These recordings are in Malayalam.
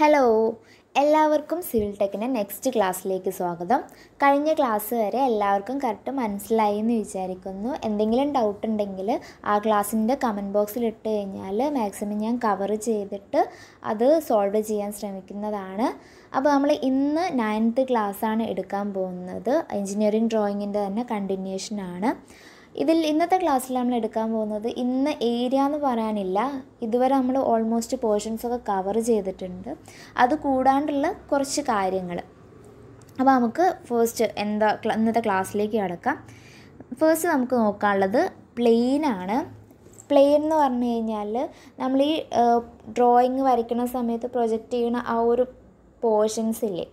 ഹലോ എല്ലാവർക്കും സിവിൽ ടെക്കിൻ്റെ നെക്സ്റ്റ് ക്ലാസ്സിലേക്ക് സ്വാഗതം കഴിഞ്ഞ ക്ലാസ് വരെ എല്ലാവർക്കും കറക്റ്റ് മനസ്സിലായി എന്ന് വിചാരിക്കുന്നു എന്തെങ്കിലും ഡൗട്ട് ഉണ്ടെങ്കിൽ ആ ക്ലാസ്സിൻ്റെ കമൻറ്റ് ബോക്സിൽ ഇട്ട് കഴിഞ്ഞാൽ മാക്സിമം ഞാൻ കവർ ചെയ്തിട്ട് അത് സോൾവ് ചെയ്യാൻ ശ്രമിക്കുന്നതാണ് അപ്പോൾ നമ്മൾ ഇന്ന് നയൻത്ത് ക്ലാസ്സാണ് എടുക്കാൻ പോകുന്നത് എഞ്ചിനീയറിംഗ് ഡ്രോയിങ്ങിൻ്റെ തന്നെ കണ്ടിന്യൂഷനാണ് ഇതിൽ ഇന്നത്തെ ക്ലാസ്സിൽ നമ്മൾ എടുക്കാൻ പോകുന്നത് ഇന്ന് ഏരിയ എന്ന് പറയാനില്ല ഇതുവരെ നമ്മൾ ഓൾമോസ്റ്റ് പോർഷൻസ് ഒക്കെ കവർ ചെയ്തിട്ടുണ്ട് അത് കൂടാണ്ടുള്ള കുറച്ച് കാര്യങ്ങൾ അപ്പോൾ നമുക്ക് ഫസ്റ്റ് എന്താ ഇന്നത്തെ ക്ലാസ്സിലേക്ക് കിടക്കാം ഫസ്റ്റ് നമുക്ക് നോക്കാനുള്ളത് പ്ലെയിനാണ് പ്ലെയിൻ എന്ന് പറഞ്ഞു കഴിഞ്ഞാൽ നമ്മൾ ഈ ഡ്രോയിങ് വരയ്ക്കുന്ന സമയത്ത് പ്രൊജക്റ്റ് ചെയ്യുന്ന ആ ഒരു പോർഷൻസ് ഇല്ലേ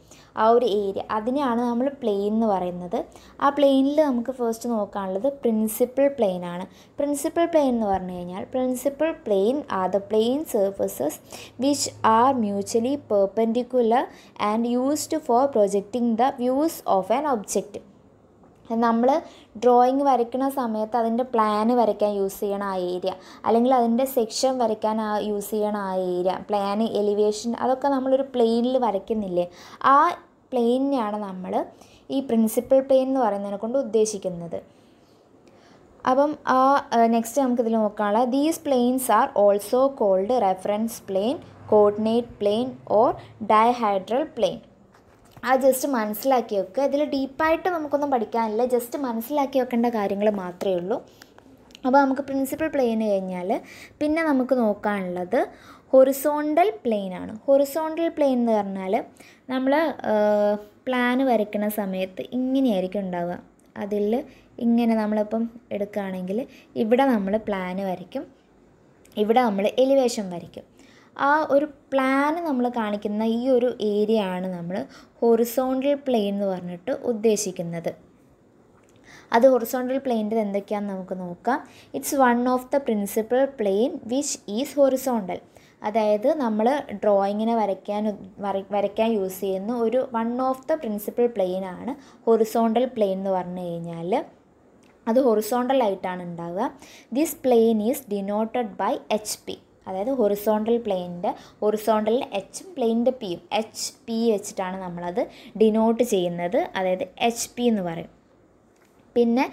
ആ ഒരു ഏരിയ അതിനെയാണ് നമ്മൾ പ്ലെയിൻ എന്ന് പറയുന്നത് ആ പ്ലെയിനിൽ നമുക്ക് ഫസ്റ്റ് നോക്കാനുള്ളത് പ്രിൻസിപ്പൽ പ്ലെയിൻ ആണ് പ്രിൻസിപ്പൽ പ്ലെയിൻ എന്ന് പറഞ്ഞു കഴിഞ്ഞാൽ principal plane are the plane surfaces which are mutually perpendicular and used for projecting the views of an object നമ്മൾ ഡ്രോയിങ് വരയ്ക്കുന്ന സമയത്ത് അതിൻ്റെ പ്ലാന് വരയ്ക്കാൻ യൂസ് ചെയ്യണ ആ ഏരിയ അല്ലെങ്കിൽ അതിൻ്റെ സെക്ഷൻ വരയ്ക്കാൻ ആ യൂസ് ചെയ്യണ ആ ഏരിയ പ്ലാന് എലിവേഷൻ അതൊക്കെ നമ്മളൊരു പ്ലെയിനിൽ വരയ്ക്കുന്നില്ലേ ആ പ്ലെയിനെയാണ് നമ്മൾ ഈ പ്രിൻസിപ്പൽ പ്ലെയിൻ എന്ന് പറയുന്നതിനെ കൊണ്ട് ഉദ്ദേശിക്കുന്നത് അപ്പം ആ നെക്സ്റ്റ് നമുക്കിതിൽ നോക്കാനുള്ള these planes are also called reference plane coordinate plane or dihedral plane ആ ജസ്റ്റ് മനസ്സിലാക്കി വെക്കുക ഇതിൽ ഡീപ്പായിട്ട് നമുക്കൊന്നും പഠിക്കാനില്ല ജസ്റ്റ് മനസ്സിലാക്കി വെക്കേണ്ട കാര്യങ്ങൾ മാത്രമേ ഉള്ളൂ അപ്പോൾ നമുക്ക് പ്രിൻസിപ്പൽ പ്ലെയിൻ കഴിഞ്ഞാൽ പിന്നെ നമുക്ക് നോക്കാനുള്ളത് ഹൊറിസോണ്ടൽ പ്ലെയിൻ ആണ് ഹൊറിസോണ്ടൽ പ്ലെയിൻ എന്ന് പറഞ്ഞാൽ നമ്മൾ പ്ലാൻ വരയ്ക്കുന്ന സമയത്ത് ഇങ്ങനെയായിരിക്കും ഉണ്ടാവുക അതിൽ ഇങ്ങനെ നമ്മളിപ്പം എടുക്കുകയാണെങ്കിൽ ഇവിടെ നമ്മൾ പ്ലാൻ വരയ്ക്കും ഇവിടെ നമ്മൾ എലിവേഷൻ വരയ്ക്കും ആ ഒരു പ്ലാൻ നമ്മൾ കാണിക്കുന്ന ഈ ഒരു ഏരിയ ആണ് നമ്മൾ ഹൊറിസോണ്ടൽ പ്ലെയിൻ എന്ന് പറഞ്ഞിട്ട് ഉദ്ദേശിക്കുന്നത് അത് ഹൊറിസോണ്ടൽ പ്ലെയിൻ്റെ എന്തൊക്കെയാണെന്ന് നമുക്ക് നോക്കാം it's one of the principal plane which is horizontal അതായത് നമ്മൾ ഡ്രോയിങ്ങിനെ വരയ്ക്കാൻ വരയ്ക്കാൻ യൂസ് ചെയ്യുന്ന ഒരു one of the principal plane ആണ് ഹൊറിസോണ്ടൽ പ്ലെയിൻ എന്ന് പറഞ്ഞു കഴിഞ്ഞാൽ അത് ഹൊറിസോണ്ടൽ ആയിട്ടാണ് ഉണ്ടാവുക this plane is denoted by H P അതായത് ഹൊറിസോണ്ടൽ പ്ലെയിനിൻ്റെ ഹൊറിസോണ്ടലിൽ എച്ചും പ്ലെയിനിൻ്റെ പിയും എച്ച് പി വെച്ചിട്ടാണ് നമ്മളത് ഡിനോട്ട് ചെയ്യുന്നത് അതായത് എച്ച് പി എന്ന് പറയും പിന്നെ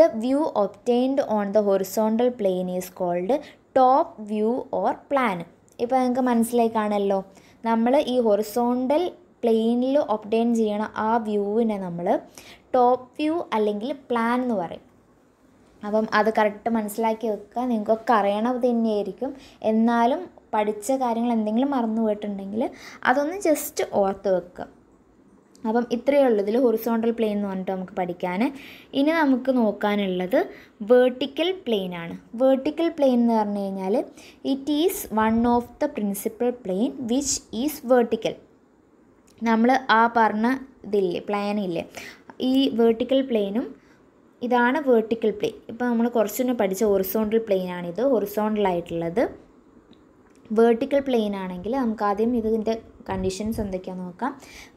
the view obtained on the horizontal plane is called top view or പ്ലാനും ഇപ്പോൾ നിങ്ങൾക്ക് മനസ്സിലായി കാണുമല്ലോ നമ്മൾ ഈ ഹൊറിസോണ്ടൽ പ്ലെയിനിൽ ഒപ്റ്റെയിൻ ചെയ്യണ ആ വ്യൂവിനെ നമ്മൾ ടോപ്പ് വ്യൂ അല്ലെങ്കിൽ പ്ലാൻ എന്ന് പറയും അപ്പം അത് കറക്റ്റ് മനസ്സിലാക്കി വെക്കുക നിങ്ങൾക്കൊക്കെ അറിയണത് തന്നെയായിരിക്കും എന്നാലും പഠിച്ച കാര്യങ്ങൾ എന്തെങ്കിലും മറന്നു പോയിട്ടുണ്ടെങ്കിൽ അതൊന്ന് ജസ്റ്റ് ഓർത്ത് വെക്കുക അപ്പം ഇത്രയേ ഉള്ളൂ ഇതിൽ ഹൊറിസോണ്ടൽ പ്ലെയിൻ എന്ന് പറഞ്ഞിട്ട് നമുക്ക് പഠിക്കാൻ ഇനി നമുക്ക് നോക്കാനുള്ളത് വേർട്ടിക്കൽ പ്ലെയിൻ ആണ് വേർട്ടിക്കൽ പ്ലെയിൻ എന്ന് പറഞ്ഞു കഴിഞ്ഞാൽ it is one of the principal plane which is vertical നമ്മൾ ആ പറഞ്ഞ ഇതില്ലേ പ്ലാനില്ലേ ഈ വേർട്ടിക്കൽ പ്ലെയിനും ഇതാണ് വേർട്ടിക്കൽ പ്ലെയിൻ ഇപ്പോൾ നമ്മൾ കുറച്ചുകൂടി പഠിച്ച ഹൊറിസോണ്ടൽ പ്ലെയിൻ ആണിത് ഹൊറിസോണ്ടൽ ആയിട്ടുള്ളത് വേർട്ടിക്കൽ പ്ലെയിൻ ആണെങ്കിൽ നമുക്ക് ആദ്യം ഇതിൻ്റെ കണ്ടീഷൻസ് എന്തൊക്കെയാണെന്ന് നോക്കാം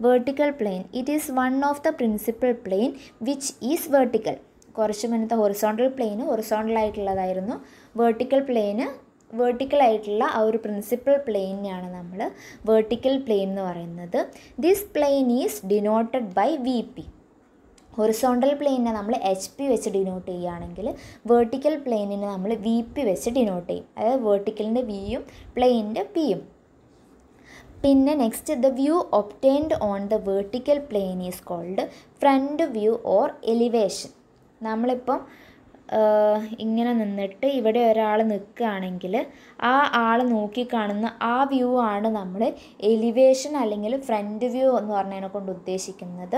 vertical plane it is one of the principal plane which is vertical കുറച്ച് മുന്നത്തെ ഹൊറിസോണ്ടൽ പ്ലെയിന് ഹൊറിസോണ്ടൽ ആയിട്ടുള്ളതായിരുന്നു വേർട്ടിക്കൽ പ്ലെയിന് വേർട്ടിക്കൽ ആയിട്ടുള്ള ആ ഒരു പ്രിൻസിപ്പൽ പ്ലെയിനെയാണ് നമ്മൾ വേർട്ടിക്കൽ പ്ലെയിൻ എന്ന് പറയുന്നത് this plane is denoted by V P horizontal പ്ലെയിനെ നമ്മൾ എച്ച് പി വെച്ച് ഡിനോട്ട് ചെയ്യുകയാണെങ്കിൽ വേർട്ടിക്കൽ പ്ലെയിനിനെ നമ്മൾ വി പി വെച്ച് ഡിനോട്ട് ചെയ്യും അതായത് വേർട്ടിക്കലിൻ്റെ വിയും പ്ലെയിനിൻ്റെ പിയും പിന്നെ next the view obtained on the vertical plane is called front view or elevation നമ്മളിപ്പം ഇങ്ങനെ നിന്നിട്ട് ഇവിടെ ഒരാൾ നിൽക്കുകയാണെങ്കിൽ ആ ആൾ നോക്കിക്കാണുന്ന ആ വ്യൂ ആണ് നമ്മൾ എലിവേഷൻ അല്ലെങ്കിൽ ഫ്രണ്ട് വ്യൂ എന്ന് പറഞ്ഞതിനെ കൊണ്ട് ഉദ്ദേശിക്കുന്നത്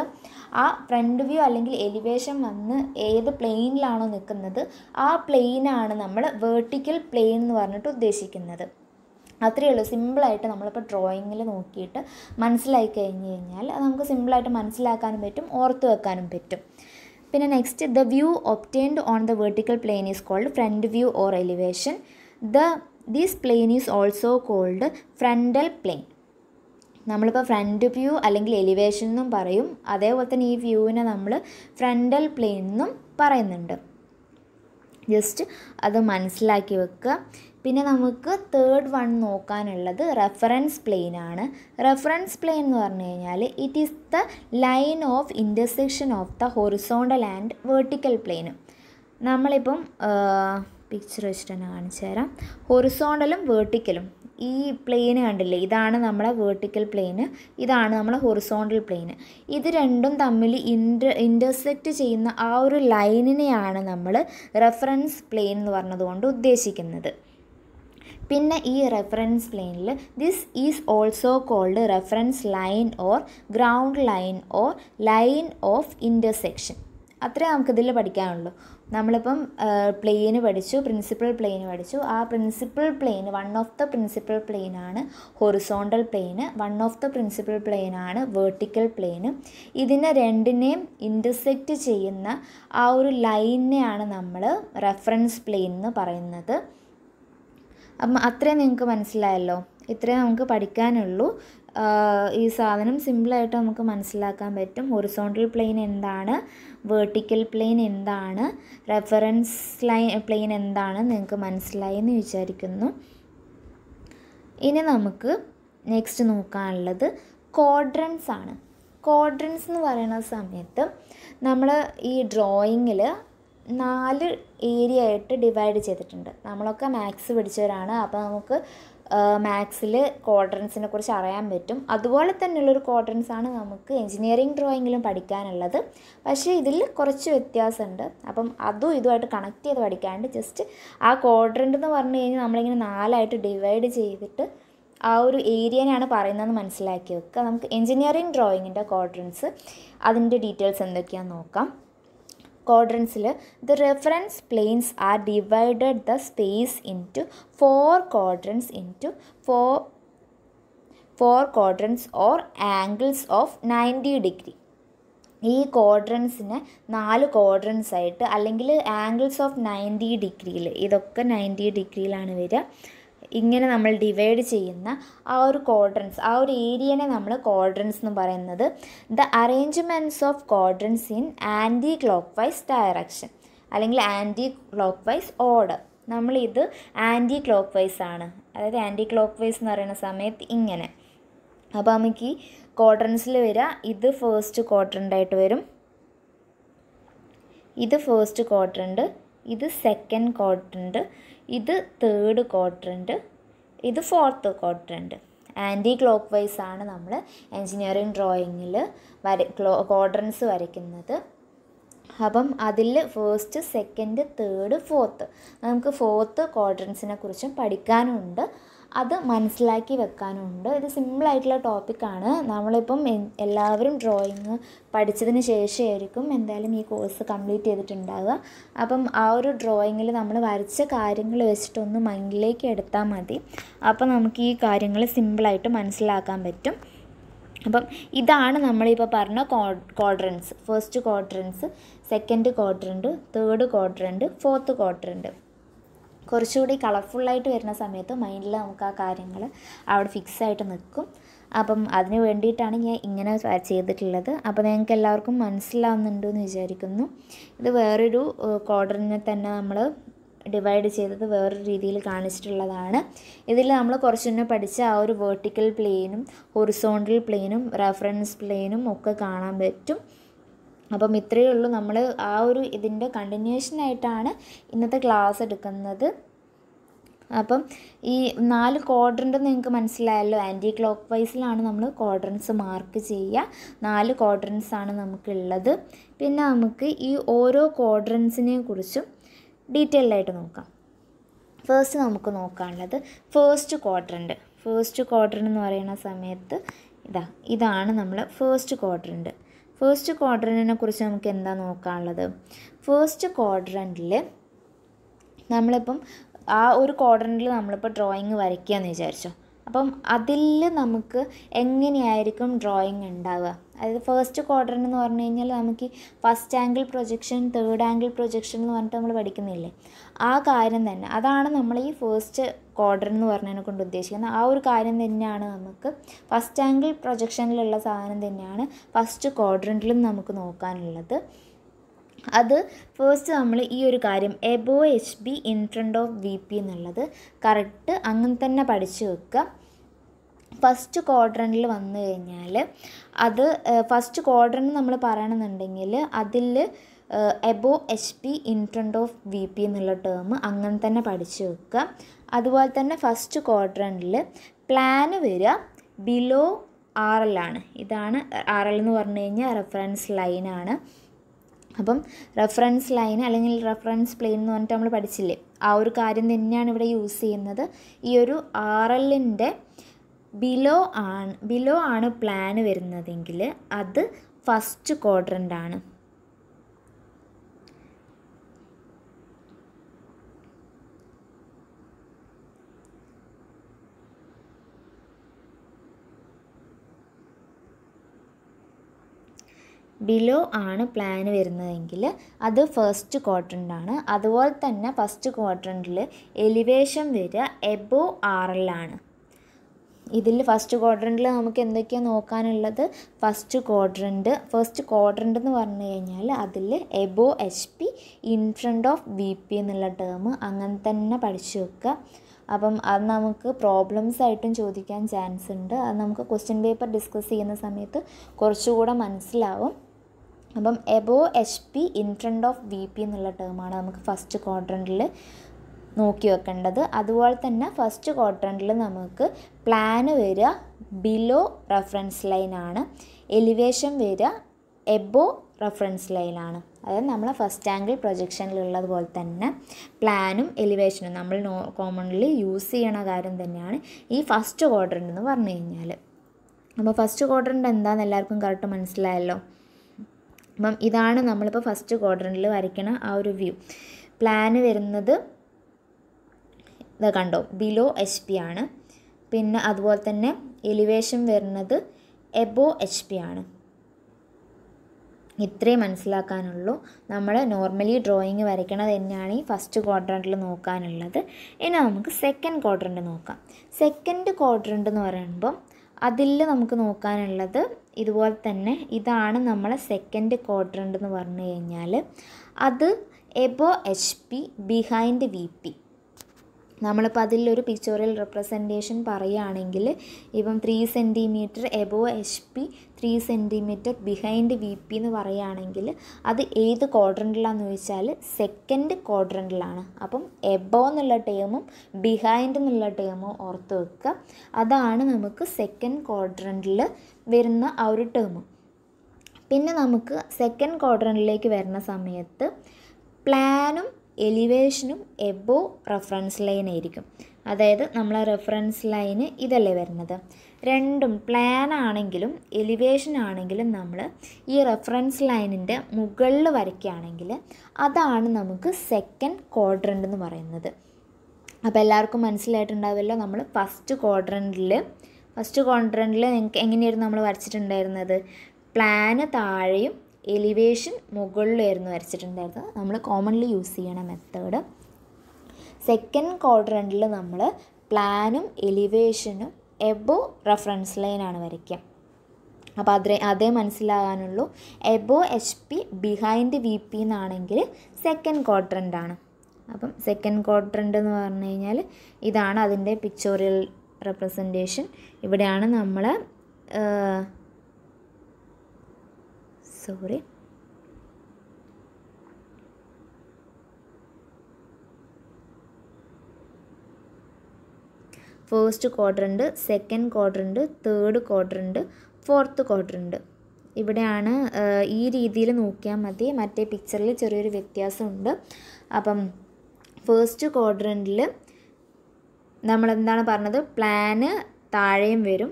ആ ഫ്രണ്ട് വ്യൂ അല്ലെങ്കിൽ എലിവേഷൻ വന്ന് ഏത് പ്ലെയിനിലാണോ നിൽക്കുന്നത് ആ പ്ലെയിനാണ് നമ്മൾ വേർട്ടിക്കൽ പ്ലെയിൻ എന്ന് പറഞ്ഞിട്ട് ഉദ്ദേശിക്കുന്നത് അത്രയേ ഉള്ളൂ സിമ്പിളായിട്ട് നമ്മളിപ്പോൾ ഡ്രോയിങ്ങിൽ നോക്കിയിട്ട് മനസ്സിലാക്കി കഴിഞ്ഞ് കഴിഞ്ഞാൽ അത് നമുക്ക് സിമ്പിളായിട്ട് മനസ്സിലാക്കാനും പറ്റും ഓർത്ത് വെക്കാനും പറ്റും പിന്നെ next the view obtained on the vertical plane is called front view or elevation the these plane is also called frontal plane നമ്മളിപ്പോൾ ഫ്രണ്ട് വ്യൂ അല്ലെങ്കിൽ എലിവേഷൻ എന്നും പറയും അതേപോലെ തന്നെ ഈ വ്യൂവിനെ നമ്മൾ ഫ്രണ്ടൽ പ്ലെയിൻ എന്നും പറയുന്നുണ്ട് ജസ്റ്റ് അത് മനസ്സിലാക്കി വെക്കുക പിന്നെ നമുക്ക് തേർഡ് വൺ നോക്കാനുള്ളത് റെഫറൻസ് പ്ലെയിൻ ആണ് റെഫറൻസ് പ്ലെയിൻ എന്ന് പറഞ്ഞു കഴിഞ്ഞാൽ it is the line of intersection of the horizontal and vertical plane നമ്മളിപ്പം പിക്ചർ വെച്ചിട്ട് തന്നെ കാണിച്ചു തരാം ഹൊറിസോണ്ടലും വേർട്ടിക്കലും ഈ പ്ലെയിന് കണ്ടില്ലേ ഇതാണ് നമ്മളെ വേർട്ടിക്കൽ പ്ലെയിന് ഇതാണ് നമ്മളെ ഹൊറിസോണ്ടൽ പ്ലെയിന് ഇത് രണ്ടും തമ്മിൽ ഇൻ്റർ ഇൻ്റർസെക്റ്റ് ചെയ്യുന്ന ആ ഒരു ലൈനിനെയാണ് നമ്മൾ റെഫറൻസ് പ്ലെയിൻ എന്ന് പറഞ്ഞതുകൊണ്ട് ഉദ്ദേശിക്കുന്നത് പിന്നെ ഈ റെഫറൻസ് പ്ലെയിനിൽ this is also called reference line or ground line or line of intersection അത്രേ നമുക്കിതിൽ പഠിക്കാനുള്ളൂ നമ്മളിപ്പം പ്ലെയിന് പഠിച്ചു പ്രിൻസിപ്പൽ പ്ലെയിന് പഠിച്ചു ആ principal plane one of the principal പ്ലെയിനാണ് horizontal plane one of the principal പ്ലെയിനാണ് വേർട്ടിക്കൽ പ്ലെയിന് ഇതിനെ രണ്ടിനെയും ഇൻ്റർസെക്റ്റ് ചെയ്യുന്ന ആ ഒരു ലൈനെയാണ് നമ്മൾ റെഫറൻസ് പ്ലെയിൻ എന്ന് പറയുന്നത് അപ്പം അത്രയും നിങ്ങൾക്ക് മനസ്സിലായല്ലോ ഇത്രയും നമുക്ക് പഠിക്കാനുള്ളൂ ഈ സാധനം സിമ്പിളായിട്ട് നമുക്ക് മനസ്സിലാക്കാൻ പറ്റും ഒറിസോണ്ടൽ പ്ലെയിൻ എന്താണ് വേർട്ടിക്കൽ പ്ലെയിൻ എന്താണ് റെഫറൻസ് ലൈൻ പ്ലെയിൻ എന്താണ് നിങ്ങൾക്ക് മനസ്സിലായി എന്ന് വിചാരിക്കുന്നു ഇനി നമുക്ക് നെക്സ്റ്റ് നോക്കാനുള്ളത് ക്വാഡ്രൻസ് ആണ് ക്വാഡ്രൻസ് എന്ന് പറയുന്ന സമയത്ത് നമ്മൾ ഈ ഡ്രോയിങ്ങിൽ നാല് ഏരിയ ആയിട്ട് ഡിവൈഡ് ചെയ്തിട്ടുണ്ട് നമ്മളൊക്കെ മാത്സ് പഠിച്ചവരാണ് അപ്പോൾ നമുക്ക് മാത്സിൽ ക്വാഡ്രൻസിനെ കുറിച്ച് അറിയാൻ പറ്റും അതുപോലെ തന്നെയുള്ളൊരു ആണ് നമുക്ക് എഞ്ചിനീയറിംഗ് ഡ്രോയിങ്ങിലും പഠിക്കാനുള്ളത് പക്ഷേ ഇതിൽ കുറച്ച് വ്യത്യാസമുണ്ട് അപ്പം അതും ഇതുമായിട്ട് കണക്ട് ചെയ്ത് പഠിക്കാണ്ട് ജസ്റ്റ് ആ ക്വാഡ്രൻ്റ് എന്ന് പറഞ്ഞു കഴിഞ്ഞാൽ നമ്മളിങ്ങനെ നാലായിട്ട് ഡിവൈഡ് ചെയ്തിട്ട് ആ ഒരു ഏരിയനെയാണ് പറയുന്നതെന്ന് മനസ്സിലാക്കി വെക്കുക നമുക്ക് എഞ്ചിനീയറിംഗ് ഡ്രോയിങ്ങിൻ്റെ ക്വാഡ്രൻസ് അതിൻ്റെ ഡീറ്റെയിൽസ് എന്തൊക്കെയാണെന്ന് നോക്കാം ക്വാഡ്രൻസിൽ the reference planes are divided the space into four quadrants into four four quadrants or angles of ninety degree ഈ ക്വാഡ്രൻസിനെ നാല് ക്വാഡ്രൻസ് ആയിട്ട് അല്ലെങ്കിൽ ആംഗിൾസ് ഓഫ് നയൻറ്റി ഡിഗ്രിയിൽ ഇതൊക്കെ നയൻറ്റി ഡിഗ്രിയിലാണ് വരിക ഇങ്ങനെ നമ്മൾ ഡിവൈഡ് ചെയ്യുന്ന ആ ഒരു ക്വാഡ്രൻസ് ആ ഒരു ഏരിയനെ നമ്മൾ ക്വാഡ്രൻസ് എന്ന് പറയുന്നത് the arrangements of quadrants in anticlockwise direction അല്ലെങ്കിൽ ആൻറ്റി ക്ലോക്ക് വൈസ് ഓർഡർ നമ്മളിത് ആൻറ്റി ക്ലോക്ക് വൈസ് ആണ് അതായത് ആൻറ്റി ക്ലോക്ക് വൈസ് എന്ന് പറയുന്ന സമയത്ത് ഇങ്ങനെ അപ്പോൾ നമുക്ക് ഈ കോഡ്രൻസിൽ വരിക ഇത് ഫേസ്റ്റ് കോഡ്രൻ്റായിട്ട് വരും ഇത് ഫേസ്റ്റ് കോഡ്രൻ്റ് ഇത് സെക്കൻഡ് കോഡ്രൻ്റ് ഇത് തേർഡ് ക്വാഡ്രൻറ്റ് ഇത് fourth quadrant anticlockwise ആണ് നമ്മൾ എൻജിനീയറിങ് ഡ്രോയിങ്ങിൽ വര ക്ലോ ക്വാഡ്രൻസ് വരയ്ക്കുന്നത് അപ്പം അതിൽ ഫസ്റ്റ് സെക്കൻഡ് തേർഡ് ഫോർത്ത് നമുക്ക് ഫോർത്ത് ക്വാഡ്രൻസിനെ കുറിച്ചും പഠിക്കാനുണ്ട് അത് മനസ്സിലാക്കി വെക്കാനുണ്ട് ഇത് സിമ്പിളായിട്ടുള്ള ടോപ്പിക്കാണ് നമ്മളിപ്പം എല്ലാവരും ഡ്രോയിങ് പഠിച്ചതിന് ശേഷമായിരിക്കും എന്തായാലും ഈ കോഴ്സ് കംപ്ലീറ്റ് ചെയ്തിട്ടുണ്ടാവുക അപ്പം ആ ഒരു ഡ്രോയിങ്ങിൽ നമ്മൾ വരച്ച കാര്യങ്ങൾ വെച്ചിട്ടൊന്ന് മൈൻഡിലേക്ക് എടുത്താൽ മതി അപ്പം നമുക്ക് ഈ കാര്യങ്ങൾ സിമ്പിളായിട്ട് മനസ്സിലാക്കാൻ പറ്റും അപ്പം ഇതാണ് നമ്മളിപ്പോൾ പറഞ്ഞ quadrants first quadrants second quadrant third quadrant fourth quadrant കുറച്ചുകൂടി കളർഫുള്ളായിട്ട് വരുന്ന സമയത്ത് മൈൻഡിൽ നമുക്ക് ആ കാര്യങ്ങൾ അവിടെ ഫിക്സ് ആയിട്ട് നിൽക്കും അപ്പം അതിന് വേണ്ടിയിട്ടാണ് ഞാൻ ഇങ്ങനെ ചെയ്തിട്ടുള്ളത് അപ്പോൾ ഞങ്ങൾക്ക് എല്ലാവർക്കും മനസ്സിലാവുന്നുണ്ടെന്ന് വിചാരിക്കുന്നു ഇത് വേറൊരു കോഡറിനെ തന്നെ നമ്മൾ ഡിവൈഡ് ചെയ്തത് വേറൊരു രീതിയിൽ കാണിച്ചിട്ടുള്ളതാണ് ഇതിൽ നമ്മൾ കുറച്ചുകൂടെ പഠിച്ച ആ ഒരു വേർട്ടിക്കൽ പ്ലെയിനും ഹൊറിസോണ്ടൽ പ്ലെയിനും റെഫറൻസ് പ്ലെയിനും ഒക്കെ കാണാൻ പറ്റും അപ്പം ഇത്രയേ ഉള്ളൂ നമ്മൾ ആ ഒരു ഇതിൻ്റെ കണ്ടിന്യൂഷനായിട്ടാണ് ഇന്നത്തെ ക്ലാസ് എടുക്കുന്നത് അപ്പം ഈ നാല് ക്വാഡ്രൻ്റ് നിങ്ങൾക്ക് മനസ്സിലായല്ലോ ആൻറ്റി ക്ലോക്ക് വൈസിലാണ് നമ്മൾ ക്വാഡ്രൻസ് മാർക്ക് ചെയ്യുക നാല് ക്വാഡ്രൻസ് ആണ് നമുക്കുള്ളത് പിന്നെ നമുക്ക് ഈ ഓരോ ക്വാഡ്രൻസിനെ കുറിച്ചും ഡീറ്റെയിൽഡ് ആയിട്ട് നോക്കാം ഫസ്റ്റ് നമുക്ക് നോക്കാനുള്ളത് ഫേസ്റ്റ് ക്വാഡ്രൻ്റ് ഫേസ്റ്റ് ക്വാഡ്രൻ്റ് എന്ന് പറയുന്ന സമയത്ത് ഇതാ ഇതാണ് നമ്മൾ ഫേസ്റ്റ് ക്വാഡ്രൻ്റ് ഫേസ്റ്റ് ക്വാഡ്രൻറ്റിനെ കുറിച്ച് നമുക്ക് എന്താ നോക്കാനുള്ളത് ഫേസ്റ്റ് ക്വാഡ്രൻറ്റിൽ നമ്മളിപ്പം ആ ഒരു ക്വാഡ്രൻറ്റിൽ നമ്മളിപ്പോൾ ഡ്രോയിങ് വരയ്ക്കുക എന്ന് വിചാരിച്ചോ അപ്പം അതിൽ നമുക്ക് എങ്ങനെയായിരിക്കും ഡ്രോയിങ് ഉണ്ടാവുക അതായത് ഫസ്റ്റ് ക്വാഡ്രൻ്റ് എന്ന് പറഞ്ഞു കഴിഞ്ഞാൽ നമുക്ക് first angle projection third angle projection എന്ന് പറഞ്ഞിട്ട് നമ്മൾ പഠിക്കുന്നില്ലേ ആ കാര്യം തന്നെ അതാണ് നമ്മൾ ഈ ഫസ്റ്റ് ക്വാഡ്രൻ എന്ന് പറഞ്ഞതിനെ കൊണ്ട് ഉദ്ദേശിക്കുന്നത് ആ ഒരു കാര്യം തന്നെയാണ് നമുക്ക് ഫസ്റ്റ് ആംഗിൾ പ്രൊജക്ഷനിലുള്ള സാധനം തന്നെയാണ് ഫസ്റ്റ് ക്വാഡ്രൻറ്റിലും നമുക്ക് നോക്കാനുള്ളത് അത് ഫസ്റ്റ് നമ്മൾ ഈ ഒരു കാര്യം above H B in front of V P എന്നുള്ളത് കറക്റ്റ് അങ്ങനെ തന്നെ പഠിച്ചു വെക്കുക ഫസ്റ്റ് ക്വാഡ്രനിൽ വന്നു കഴിഞ്ഞാൽ അത് ഫസ്റ്റ് ക്വാഡ്രൻ നമ്മൾ പറയണമെന്നുണ്ടെങ്കിൽ അതിൽ above H P in front of V P എന്നുള്ള ടേം അങ്ങനെ തന്നെ പഠിച്ചു വെക്കുക അതുപോലെ തന്നെ ഫസ്റ്റ് ക്വാഡ്രനിൽ പ്ലാന് വരിക ബിലോ ആർ എൽ ആണ് ഇതാണ് ആർ എൽ എന്ന് പറഞ്ഞു കഴിഞ്ഞാൽ റെഫറൻസ് ലൈനാണ് അപ്പം റെഫറൻസ് ലൈൻ അല്ലെങ്കിൽ റെഫറൻസ് പ്ലെയിൻ എന്ന് പറഞ്ഞിട്ട് നമ്മൾ പഠിച്ചില്ലേ ആ ഒരു കാര്യം തന്നെയാണ് ഇവിടെ യൂസ് ചെയ്യുന്നത് ഈ ഒരു ആർ എല്ലിൻ്റെ ബിലോ ആണ് ബിലോ ആണ് പ്ലാൻ വരുന്നതെങ്കിൽ അത് ഫസ്റ്റ് ക്വാഡ്രൻ്റ് ആണ് ബിലോ ആണ് പ്ലാൻ വരുന്നതെങ്കിൽ അത് ഫസ്റ്റ് ക്വാഡ്രൻ്റാണ് അതുപോലെ തന്നെ ഫസ്റ്റ് ക്വാഡ്രൻറ്റിൽ എലിവേഷൻ വരിക എബോ ആറിലാണ് ഇതിൽ ഫസ്റ്റ് ക്വാഡ്രൻറ്റിൽ നമുക്ക് എന്തൊക്കെയാണ് നോക്കാനുള്ളത് ഫസ്റ്റ് ക്വാഡ്രൻറ്റ് ഫസ്റ്റ് ക്വാഡ്രൻറ്റ് എന്ന് പറഞ്ഞു കഴിഞ്ഞാൽ അതിൽ above H P in front of V P എന്നുള്ള ടേം അങ്ങനെ തന്നെ പഠിച്ചു വെക്കുക അപ്പം അത് നമുക്ക് പ്രോബ്ലംസ് ആയിട്ടും ചോദിക്കാൻ ചാൻസ് ഉണ്ട് അത് നമുക്ക് ക്വസ്റ്റ്യൻ പേപ്പർ ഡിസ്കസ് ചെയ്യുന്ന സമയത്ത് കുറച്ചുകൂടെ മനസ്സിലാവും അപ്പം above H P in front of V P എന്നുള്ള ടേമാണ് നമുക്ക് ഫസ്റ്റ് ക്വാഡ്രൻറ്റിൽ നോക്കി വെക്കേണ്ടത് അതുപോലെ തന്നെ ഫസ്റ്റ് ക്വാഡ്രൻറ്റിൽ നമുക്ക് പ്ലാന് വരിക ബിലോ റെഫറൻസ് ലൈനാണ് എലിവേഷൻ വരിക എബോ റെഫറൻസ് ലൈനാണ് അതായത് നമ്മളെ ഫസ്റ്റ് ആംഗിൾ പ്രൊജക്ഷനിലുള്ളത് പോലെ തന്നെ പ്ലാനും എലിവേഷനും നമ്മൾ നോ കോമൺലി യൂസ് ചെയ്യണ കാര്യം തന്നെയാണ് ഈ ഫസ്റ്റ് ക്വാഡ്രൻ്റ് എന്ന് പറഞ്ഞു കഴിഞ്ഞാൽ അപ്പോൾ ഫസ്റ്റ് ക്വാഡ്രൻ്റ് എന്താണെന്ന് എല്ലാവർക്കും കറക്റ്റ് മനസ്സിലായല്ലോ അപ്പം ഇതാണ് നമ്മളിപ്പോൾ ഫസ്റ്റ് ക്വാഡ്രൻറ്റിൽ വരയ്ക്കണ ആ ഒരു വ്യൂ പ്ലാന് വരുന്നത് ഇത് കണ്ടോ ബിലോ എച്ച് പി ആണ് പിന്നെ അതുപോലെ തന്നെ എലിവേഷൻ വരുന്നത് എബോ എച്ച് പി ആണ് ഇത്രയും മനസ്സിലാക്കാനുള്ളൂ നമ്മൾ നോർമലി ഡ്രോയിങ് വരയ്ക്കണത് തന്നെയാണ് ഈ ഫസ്റ്റ് ക്വാഡ്രൻറ്റിൽ നോക്കാനുള്ളത് ഇനി നമുക്ക് സെക്കൻഡ് ക്വാഡ്രൻറ്റ് നോക്കാം സെക്കൻഡ് ക്വാഡ്രൻറ്റ് എന്ന് പറയുമ്പം അതിൽ നമുക്ക് നോക്കാനുള്ളത് ഇതുപോലെ തന്നെ ഇതാണ് നമ്മളെ സെക്കൻഡ് ക്വാഡ്രൻ്റ് എന്ന് പറഞ്ഞു കഴിഞ്ഞാൽ അത് above H P behind V P നമ്മളിപ്പോൾ അതിലൊരു പിക്ചോറിയൽ റെപ്രസെൻറ്റേഷൻ പറയുകയാണെങ്കിൽ ഇപ്പം three centimetre above H P three centimetre behind V P എന്ന് പറയുകയാണെങ്കിൽ അത് ഏത് ക്വാഡ്രൻറ്റിലാണെന്ന് ചോദിച്ചാൽ സെക്കൻഡ് ക്വാഡ്രൻറ്റിലാണ് അപ്പം എബോ എന്നുള്ള ടേമും ബിഹൈൻഡ് എന്നുള്ള ടേമും ഓർത്ത് വെക്കുക അതാണ് നമുക്ക് സെക്കൻഡ് ക്വാഡ്രൻറ്റിൽ വരുന്ന ആ ഒരു ടേം പിന്നെ നമുക്ക് സെക്കൻഡ് ക്വാഡ്രനിലേക്ക് വരുന്ന സമയത്ത് പ്ലാനും എലിവേഷനും എബോ റെഫറൻസ് ലൈൻ ആയിരിക്കും അതായത് നമ്മളെ റെഫറൻസ് ലൈന് ഇതല്ലേ വരുന്നത് രണ്ടും പ്ലാൻ ആണെങ്കിലും എലിവേഷൻ ആണെങ്കിലും നമ്മൾ ഈ റെഫറൻസ് ലൈനിൻ്റെ മുകളിൽ വരയ്ക്കുകയാണെങ്കിൽ അതാണ് നമുക്ക് സെക്കൻഡ് ക്വാഡ്രൻ്റ് എന്ന് പറയുന്നത് അപ്പോൾ എല്ലാവർക്കും മനസ്സിലായിട്ടുണ്ടാവുമല്ലോ നമ്മൾ ഫസ്റ്റ് ക്വാഡ്രൻറ്റിൽ ഫസ്റ്റ് കോൺട്രൻറ്റിൽ നിങ്ങൾക്ക് എങ്ങനെയായിരുന്നു നമ്മൾ വരച്ചിട്ടുണ്ടായിരുന്നത് പ്ലാന് താഴെയും എലിവേഷൻ മുകളിലായിരുന്നു വരച്ചിട്ടുണ്ടായിരുന്നത് നമ്മൾ കോമൺലി യൂസ് ചെയ്യണ മെത്തേഡ് സെക്കൻഡ് ക്വാഡ്രൻറ്റിൽ നമ്മൾ പ്ലാനും എലിവേഷനും എബോ റെഫറൻസ് ലൈനാണ് വരയ്ക്കുക അപ്പോൾ അതേ അതേ മനസ്സിലാകാനുള്ളൂ above H P behind V P എന്നാണെങ്കിൽ സെക്കൻഡ് ക്വാഡ്രൻ്റ് ആണ് അപ്പം സെക്കൻഡ് ക്വാഡ്രൻ്റ് എന്ന് പറഞ്ഞു കഴിഞ്ഞാൽ ഇതാണ് അതിൻ്റെ പിക്ചോറിയൽ റെപ്രസെൻറ്റേഷൻ ഇവിടെയാണ് നമ്മൾ സോറി ഫേസ്റ്റ് ക്വാർട്ടറുണ്ട് സെക്കൻഡ് ക്വാർട്ടറുണ്ട് തേർഡ് ക്വാർട്ടറുണ്ട് ഫോർത്ത് ഉണ്ട് ഇവിടെയാണ് ഈ രീതിയിൽ നോക്കിയാൽ മതി മറ്റേ പിക്ചറിൽ ചെറിയൊരു വ്യത്യാസമുണ്ട് അപ്പം ഫേസ്റ്റ് ക്വാഡ്രൻറ്റിൽ നമ്മളെന്താണ് പറഞ്ഞത് പ്ലാന് താഴെയും വരും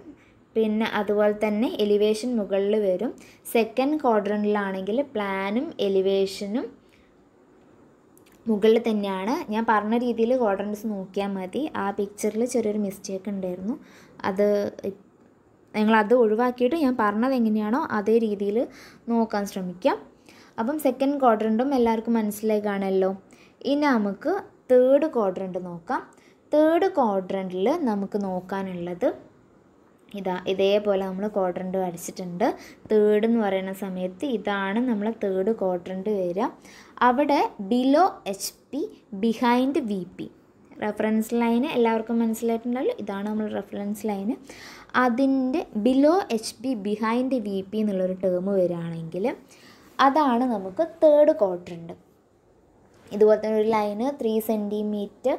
പിന്നെ അതുപോലെ തന്നെ എലിവേഷൻ മുകളിൽ വരും സെക്കൻഡ് ക്വാഡ്രൻറ്റിലാണെങ്കിൽ പ്ലാനും എലിവേഷനും മുകളിൽ തന്നെയാണ് ഞാൻ പറഞ്ഞ രീതിയിൽ ക്വാഡ്രൻസ് നോക്കിയാൽ മതി ആ പിക്ചറിൽ ചെറിയൊരു മിസ്റ്റേക്ക് ഉണ്ടായിരുന്നു അത് അത് ഒഴിവാക്കിയിട്ട് ഞാൻ പറഞ്ഞത് എങ്ങനെയാണോ അതേ രീതിയിൽ നോക്കാൻ ശ്രമിക്കാം അപ്പം സെക്കൻഡ് ക്വാഡ്രൻറ്റും എല്ലാവർക്കും മനസ്സിലായി കാണുമല്ലോ ഇനി നമുക്ക് തേർഡ് ക്വാഡ്രൻറ്റ് നോക്കാം തേർഡ് ക്വാഡ്രൻറ്റിൽ നമുക്ക് നോക്കാനുള്ളത് ഇതാ ഇതേപോലെ നമ്മൾ കോഡ്രൻ്റ് വരച്ചിട്ടുണ്ട് തേർഡ് എന്ന് പറയുന്ന സമയത്ത് ഇതാണ് നമ്മൾ തേർഡ് കോഡ്രൻ്റ് വരിക അവിടെ below H P behind V P reference line എല്ലാവർക്കും മനസ്സിലായിട്ടുണ്ടല്ലോ ഇതാണ് നമ്മൾ റെഫറൻസ് ലൈന് അതിൻ്റെ below H P behind V P എന്നുള്ളൊരു ടേം വരികയാണെങ്കിൽ അതാണ് നമുക്ക് തേർഡ് കോഡ്രൻ്റ് ഇതുപോലെ തന്നെ ഒരു line three centimetre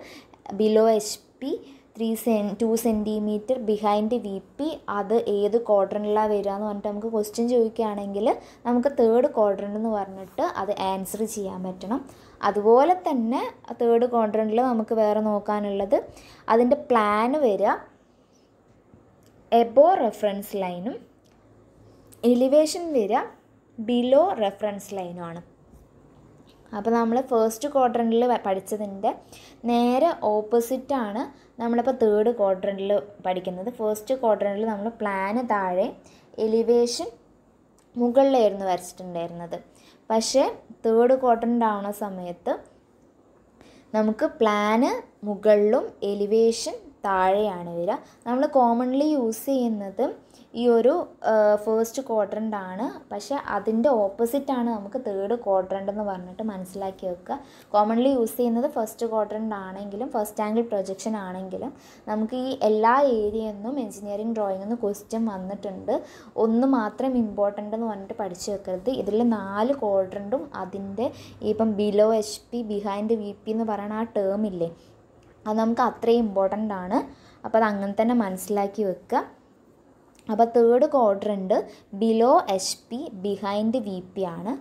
below H P three cen two centimetre behind V P അത് ഏത് ക്വാഡ്രനിലാണ് വരിക എന്ന് പറഞ്ഞിട്ട് നമുക്ക് ക്വസ്റ്റ്യൻ ചോദിക്കുകയാണെങ്കിൽ നമുക്ക് തേർഡ് ക്വാഡ്രൻ എന്ന് പറഞ്ഞിട്ട് അത് ആൻസർ ചെയ്യാൻ പറ്റണം അതുപോലെ തന്നെ തേർഡ് ക്വാഡ്രനിൽ നമുക്ക് വേറെ നോക്കാനുള്ളത് അതിൻ്റെ പ്ലാന് വരിക എബോ റെഫറൻസ് ലൈനും എലിവേഷൻ വരിക ബിലോ റെഫറൻസ് ലൈനുമാണ് അപ്പോൾ നമ്മൾ ഫസ്റ്റ് ക്വാഡ്രൻറ്റിൽ പഠിച്ചതിൻ്റെ നേരെ ഓപ്പോസിറ്റാണ് നമ്മളിപ്പോൾ തേർഡ് ക്വാഡ്രൻറ്റിൽ പഠിക്കുന്നത് ഫസ്റ്റ് ക്വാഡ്രൻറ്റിൽ നമ്മൾ പ്ലാന് താഴെ എലിവേഷൻ മുകളിലായിരുന്നു വരച്ചിട്ടുണ്ടായിരുന്നത് പക്ഷേ തേർഡ് ക്വാഡ്രൻ്റ് ആവുന്ന സമയത്ത് നമുക്ക് പ്ലാന് മുകളിലും എലിവേഷൻ താഴെയാണ് വരിക നമ്മൾ കോമൺലി യൂസ് ചെയ്യുന്നത് ഈ ഒരു ഫേസ്റ്റ് ക്വാഡ്രൻ്റ് ആണ് പക്ഷേ അതിൻ്റെ ഓപ്പോസിറ്റാണ് നമുക്ക് തേർഡ് ക്വാഡ്രൻ്റ് എന്ന് പറഞ്ഞിട്ട് മനസ്സിലാക്കി വെക്കുക കോമൺലി യൂസ് ചെയ്യുന്നത് ഫസ്റ്റ് ക്വാഡ്രൻ്റ് ആണെങ്കിലും ഫസ്റ്റ് ആംഗിൾ പ്രൊജക്ഷൻ ആണെങ്കിലും നമുക്ക് ഈ എല്ലാ ഏരിയ നിന്നും എഞ്ചിനീയറിംഗ് ഡ്രോയിങ് എന്ന് ക്വസ്റ്റ്യൻ വന്നിട്ടുണ്ട് ഒന്ന് മാത്രം ഇമ്പോർട്ടൻ്റ് എന്ന് പറഞ്ഞിട്ട് പഠിച്ചു വെക്കരുത് ഇതിൽ നാല് ക്വാഡ്രൻറ്റും അതിൻ്റെ ഇപ്പം below H P behind V P എന്ന് പറയുന്ന ആ ടേം ഇല്ലേ അത് നമുക്ക് അത്രയും ഇമ്പോർട്ടൻ്റ് ആണ് അപ്പോൾ അത് അങ്ങനെ തന്നെ മനസ്സിലാക്കി വെക്കുക അപ്പോൾ third quadrant below H P behind V P ആണ്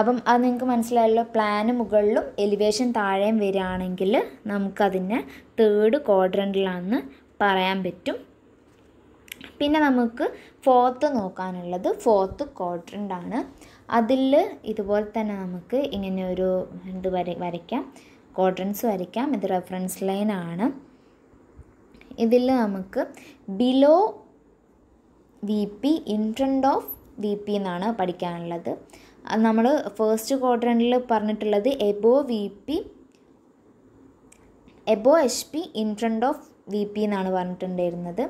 അപ്പം അത് നിങ്ങൾക്ക് മനസ്സിലായല്ലോ പ്ലാന് മുകളിലും എലിവേഷൻ താഴെയും വരികയാണെങ്കിൽ നമുക്കതിനെ തേർഡ് ക്വാഡ്രൻറ്റിലാണെന്ന് പറയാൻ പറ്റും പിന്നെ നമുക്ക് ഫോർത്ത് നോക്കാനുള്ളത് ഫോർത്ത് ക്വാഡ്രൻ്റ് ആണ് അതിൽ ഇതുപോലെ തന്നെ നമുക്ക് ഇങ്ങനെ ഒരു ഇത് വര വരയ്ക്കാം ക്വാഡ്രൻസ് വരയ്ക്കാം ഇത് റെഫറൻസ് ലൈൻ ആണ് ഇതിൽ നമുക്ക് below V P in of V P എന്നാണ് പഠിക്കാനുള്ളത് നമ്മൾ ഫസ്റ്റ് ക്വാഡ്രൻറ്റിൽ പറഞ്ഞിട്ടുള്ളത് above V P above H P in of V P എന്നാണ് പറഞ്ഞിട്ടുണ്ടായിരുന്നത്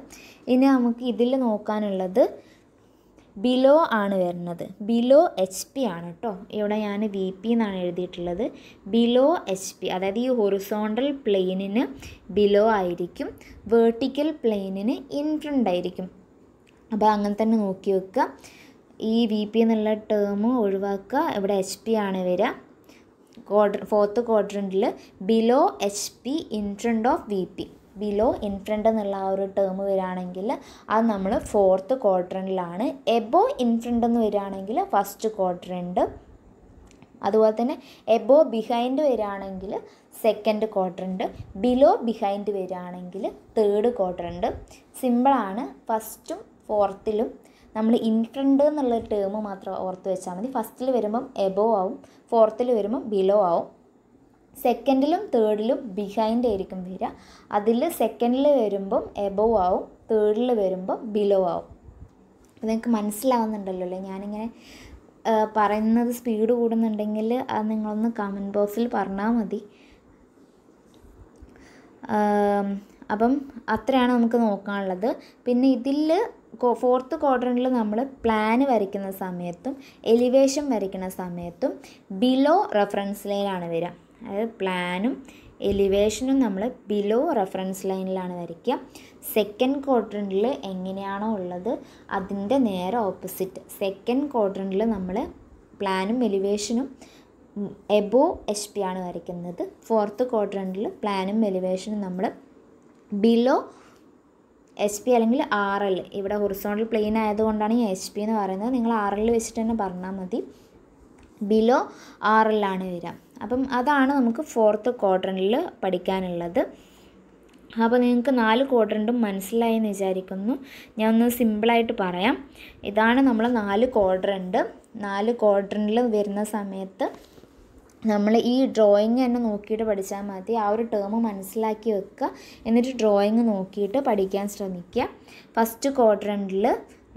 ഇനി നമുക്ക് ഇതിൽ നോക്കാനുള്ളത് ബിലോ ആണ് വരുന്നത് ബിലോ എച്ച് പി ആണ് കേട്ടോ ഇവിടെ ഞാൻ വി പി എന്നാണ് എഴുതിയിട്ടുള്ളത് ബിലോ എച്ച് പി അതായത് ഈ ഹൊറിസോണ്ടൽ പ്ലെയിനിന് ബിലോ ആയിരിക്കും വേർട്ടിക്കൽ പ്ലെയിനിന് ഇൻഫ്രണ്ട് ആയിരിക്കും അപ്പോൾ അങ്ങനെ തന്നെ നോക്കി വെക്കുക ഈ വി പി എന്നുള്ള ടേം ഒഴിവാക്കുക ഇവിടെ എച്ച് പി ആണ് വരിക ക്വാഡ്ര ഫോർത്ത് ക്വാഡ്രൻറ്റിൽ below H P in front of V P below in front എന്നുള്ള ആ ഒരു ടേം വരികയാണെങ്കിൽ അത് നമ്മൾ ഫോർത്ത് ക്വാഡ്രൻറ്റിലാണ് എബോ ഇൻ ഫ്രണ്ട് എന്ന് വരികയാണെങ്കിൽ ഫസ്റ്റ് ക്വാഡ്രൻറ്റ് അതുപോലെ തന്നെ എബോ ബിഹൈൻഡ് വരികയാണെങ്കിൽ സെക്കൻഡ് ക്വാഡ്രൻറ്റ് ബിലോ ബിഹൈൻഡ് വരികയാണെങ്കിൽ തേർഡ് ക്വാഡ്രൻറ്റ് സിമ്പിളാണ് ഫസ്റ്റും ഫോർത്തിലും നമ്മൾ ഇൻ ഫ്രണ്ട് എന്നുള്ള ടേം മാത്രം ഓർത്ത് വെച്ചാൽ മതി ഫസ്റ്റിൽ വരുമ്പം എബോ ആവും ഫോർത്തിൽ വരുമ്പം ബിലോ ആവും സെക്കൻഡിലും തേർഡിലും ബിഹൈൻഡ് ആയിരിക്കും വരിക അതിൽ സെക്കൻഡിൽ വരുമ്പം എബോ ആവും തേർഡിൽ വരുമ്പം ബിലോ ആവും അപ്പോൾ നിങ്ങൾക്ക് മനസ്സിലാവുന്നുണ്ടല്ലോ അല്ലേ ഞാനിങ്ങനെ പറയുന്നത് സ്പീഡ് കൂടുന്നുണ്ടെങ്കിൽ അത് നിങ്ങളൊന്ന് കമൻറ്റ് ബോക്സിൽ പറഞ്ഞാൽ മതി അപ്പം അത്രയാണ് നമുക്ക് നോക്കാനുള്ളത് പിന്നെ ഇതിൽ ഫോർത്ത് ക്വാഡ്രൻറ്റിൽ നമ്മൾ പ്ലാന് വരയ്ക്കുന്ന സമയത്തും എലിവേഷൻ വരയ്ക്കുന്ന സമയത്തും ബിലോ റെഫറൻസ് ലൈനാണ് വരിക അതായത് പ്ലാനും എലിവേഷനും നമ്മൾ ബിലോ റെഫറൻസ് ലൈനിലാണ് വരയ്ക്കുക സെക്കൻഡ് ക്വാഡ്രൻറ്റിൽ എങ്ങനെയാണോ ഉള്ളത് അതിൻ്റെ നേരെ ഓപ്പോസിറ്റ് സെക്കൻഡ് ക്വാഡ്രൻറ്റിൽ നമ്മൾ പ്ലാനും എലിവേഷനും എബോ എച്ച് പി ആണ് വരയ്ക്കുന്നത് ഫോർത്ത് ക്വാഡ്രൻറ്റിൽ പ്ലാനും എലിവേഷനും നമ്മൾ ബിലോ എസ് പി അല്ലെങ്കിൽ ആർ എൽ ഇവിടെ ഹൊറിസോണ്ടൽ പ്ലെയിൻ ആയതുകൊണ്ടാണ് ഈ എസ് പി എന്ന് പറയുന്നത് നിങ്ങൾ ആർ എൽ വെച്ചിട്ട് തന്നെ പറഞ്ഞാൽ മതി ബിലോ ആർ ആണ് വരിക അപ്പം അതാണ് നമുക്ക് ഫോർത്ത് ക്വാഡ്രൻറ്റിൽ പഠിക്കാനുള്ളത് അപ്പോൾ നിങ്ങൾക്ക് നാല് ക്വാഡ്രൻറ്റും മനസ്സിലായി എന്ന് വിചാരിക്കുന്നു ഞാൻ ഒന്ന് സിമ്പിളായിട്ട് പറയാം ഇതാണ് നമ്മൾ നാല് ക്വാഡ്രൻറ്റ് നാല് ക്വാഡ്രൻറ്റിൽ വരുന്ന സമയത്ത് നമ്മൾ ഈ ഡ്രോയിങ് തന്നെ നോക്കിയിട്ട് പഠിച്ചാൽ മതി ആ ഒരു ടേം മനസ്സിലാക്കി വെക്കുക എന്നിട്ട് ഡ്രോയിങ് നോക്കിയിട്ട് പഠിക്കാൻ ശ്രമിക്കുക ഫസ്റ്റ് ക്വാഡ്രൻറ്റിൽ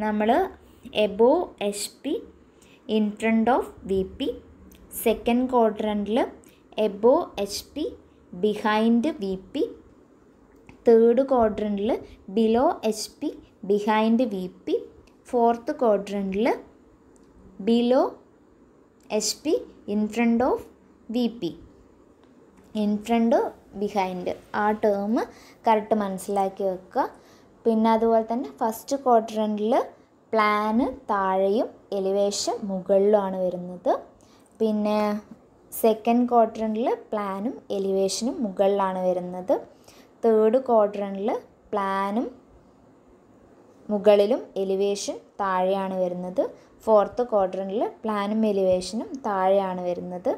നമ്മൾ above H P in front of V P second ക്വാഡ്രൻറ്റിൽ above H P behind V P third ക്വാഡ്രൻറ്റിൽ below H P behind V P fourth ക്വാഡ്രൻറ്റിൽ below H P in front of V P in front behind ആ ടേം കറക്റ്റ് മനസ്സിലാക്കി വെക്കുക പിന്നെ അതുപോലെ തന്നെ ഫസ്റ്റ് ക്വാർട്ടറിൽ പ്ലാന് താഴെയും എലിവേഷൻ മുകളിലുമാണ് വരുന്നത് പിന്നെ സെക്കൻഡ് ക്വാർട്ടറിൽ പ്ലാനും എലിവേഷനും മുകളിലാണ് വരുന്നത് തേർഡ് ക്വാർട്ടറിൽ പ്ലാനും മുകളിലും എലിവേഷൻ താഴെയാണ് വരുന്നത് ഫോർത്ത് ക്വാർട്ടറിൽ പ്ലാനും എലിവേഷനും താഴെയാണ് വരുന്നത്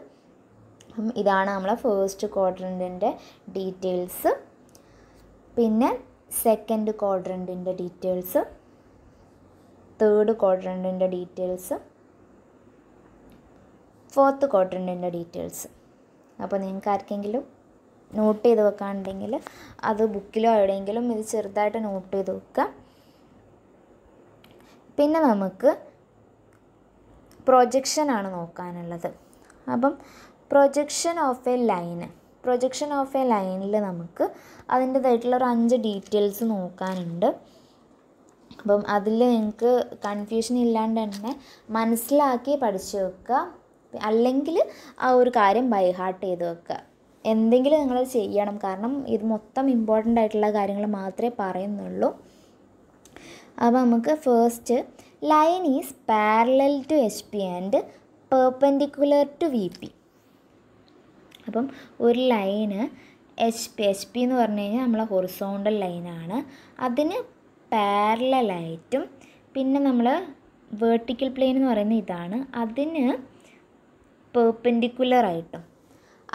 അപ്പം ഇതാണ് നമ്മളെ ഫേസ്റ്റ് ക്വാഡ്രൻറ്റിൻ്റെ ഡീറ്റെയിൽസ് പിന്നെ സെക്കൻഡ് ക്വാഡ്രൻറ്റിൻ്റെ ഡീറ്റെയിൽസ് തേർഡ് ക്വാഡ്രൻറ്റിൻ്റെ ഡീറ്റെയിൽസ് ഫോർത്ത് ക്വാഡ്രൻറ്റിൻ്റെ ഡീറ്റെയിൽസ് അപ്പോൾ നിങ്ങൾക്ക് ആർക്കെങ്കിലും നോട്ട് ചെയ്ത് വെക്കാനുണ്ടെങ്കിൽ അത് ബുക്കിലോ എവിടെയെങ്കിലും ഇത് ചെറുതായിട്ട് നോട്ട് ചെയ്ത് വെക്കുക പിന്നെ നമുക്ക് പ്രൊജക്ഷനാണ് നോക്കാനുള്ളത് അപ്പം projection of a line projection of a ലൈനിൽ നമുക്ക് അതിൻ്റേതായിട്ടുള്ള ഒരു അഞ്ച് ഡീറ്റെയിൽസ് നോക്കാനുണ്ട് അപ്പം അതിൽ നിങ്ങൾക്ക് കൺഫ്യൂഷൻ ഇല്ലാണ്ട് തന്നെ മനസ്സിലാക്കി പഠിച്ചു വെക്കുക അല്ലെങ്കിൽ ആ ഒരു കാര്യം ബൈഹാർട്ട് ചെയ്ത് വെക്കുക എന്തെങ്കിലും നിങ്ങൾ ചെയ്യണം കാരണം ഇത് മൊത്തം ഇമ്പോർട്ടൻ്റ് ആയിട്ടുള്ള കാര്യങ്ങൾ മാത്രമേ പറയുന്നുള്ളൂ അപ്പോൾ നമുക്ക് first line is parallel to H P and perpendicular to V P അപ്പം ഒരു line H P H P എന്ന് പറഞ്ഞു കഴിഞ്ഞാൽ നമ്മളെ ഹൊറിസോണ്ടൽ ലൈനാണ് അതിന് പാരലായിട്ടും പിന്നെ നമ്മൾ വേർട്ടിക്കൽ പ്ലെയിൻ എന്ന് പറയുന്ന ഇതാണ് അതിന് പേർപ്പെൻഡിക്കുലറായിട്ടും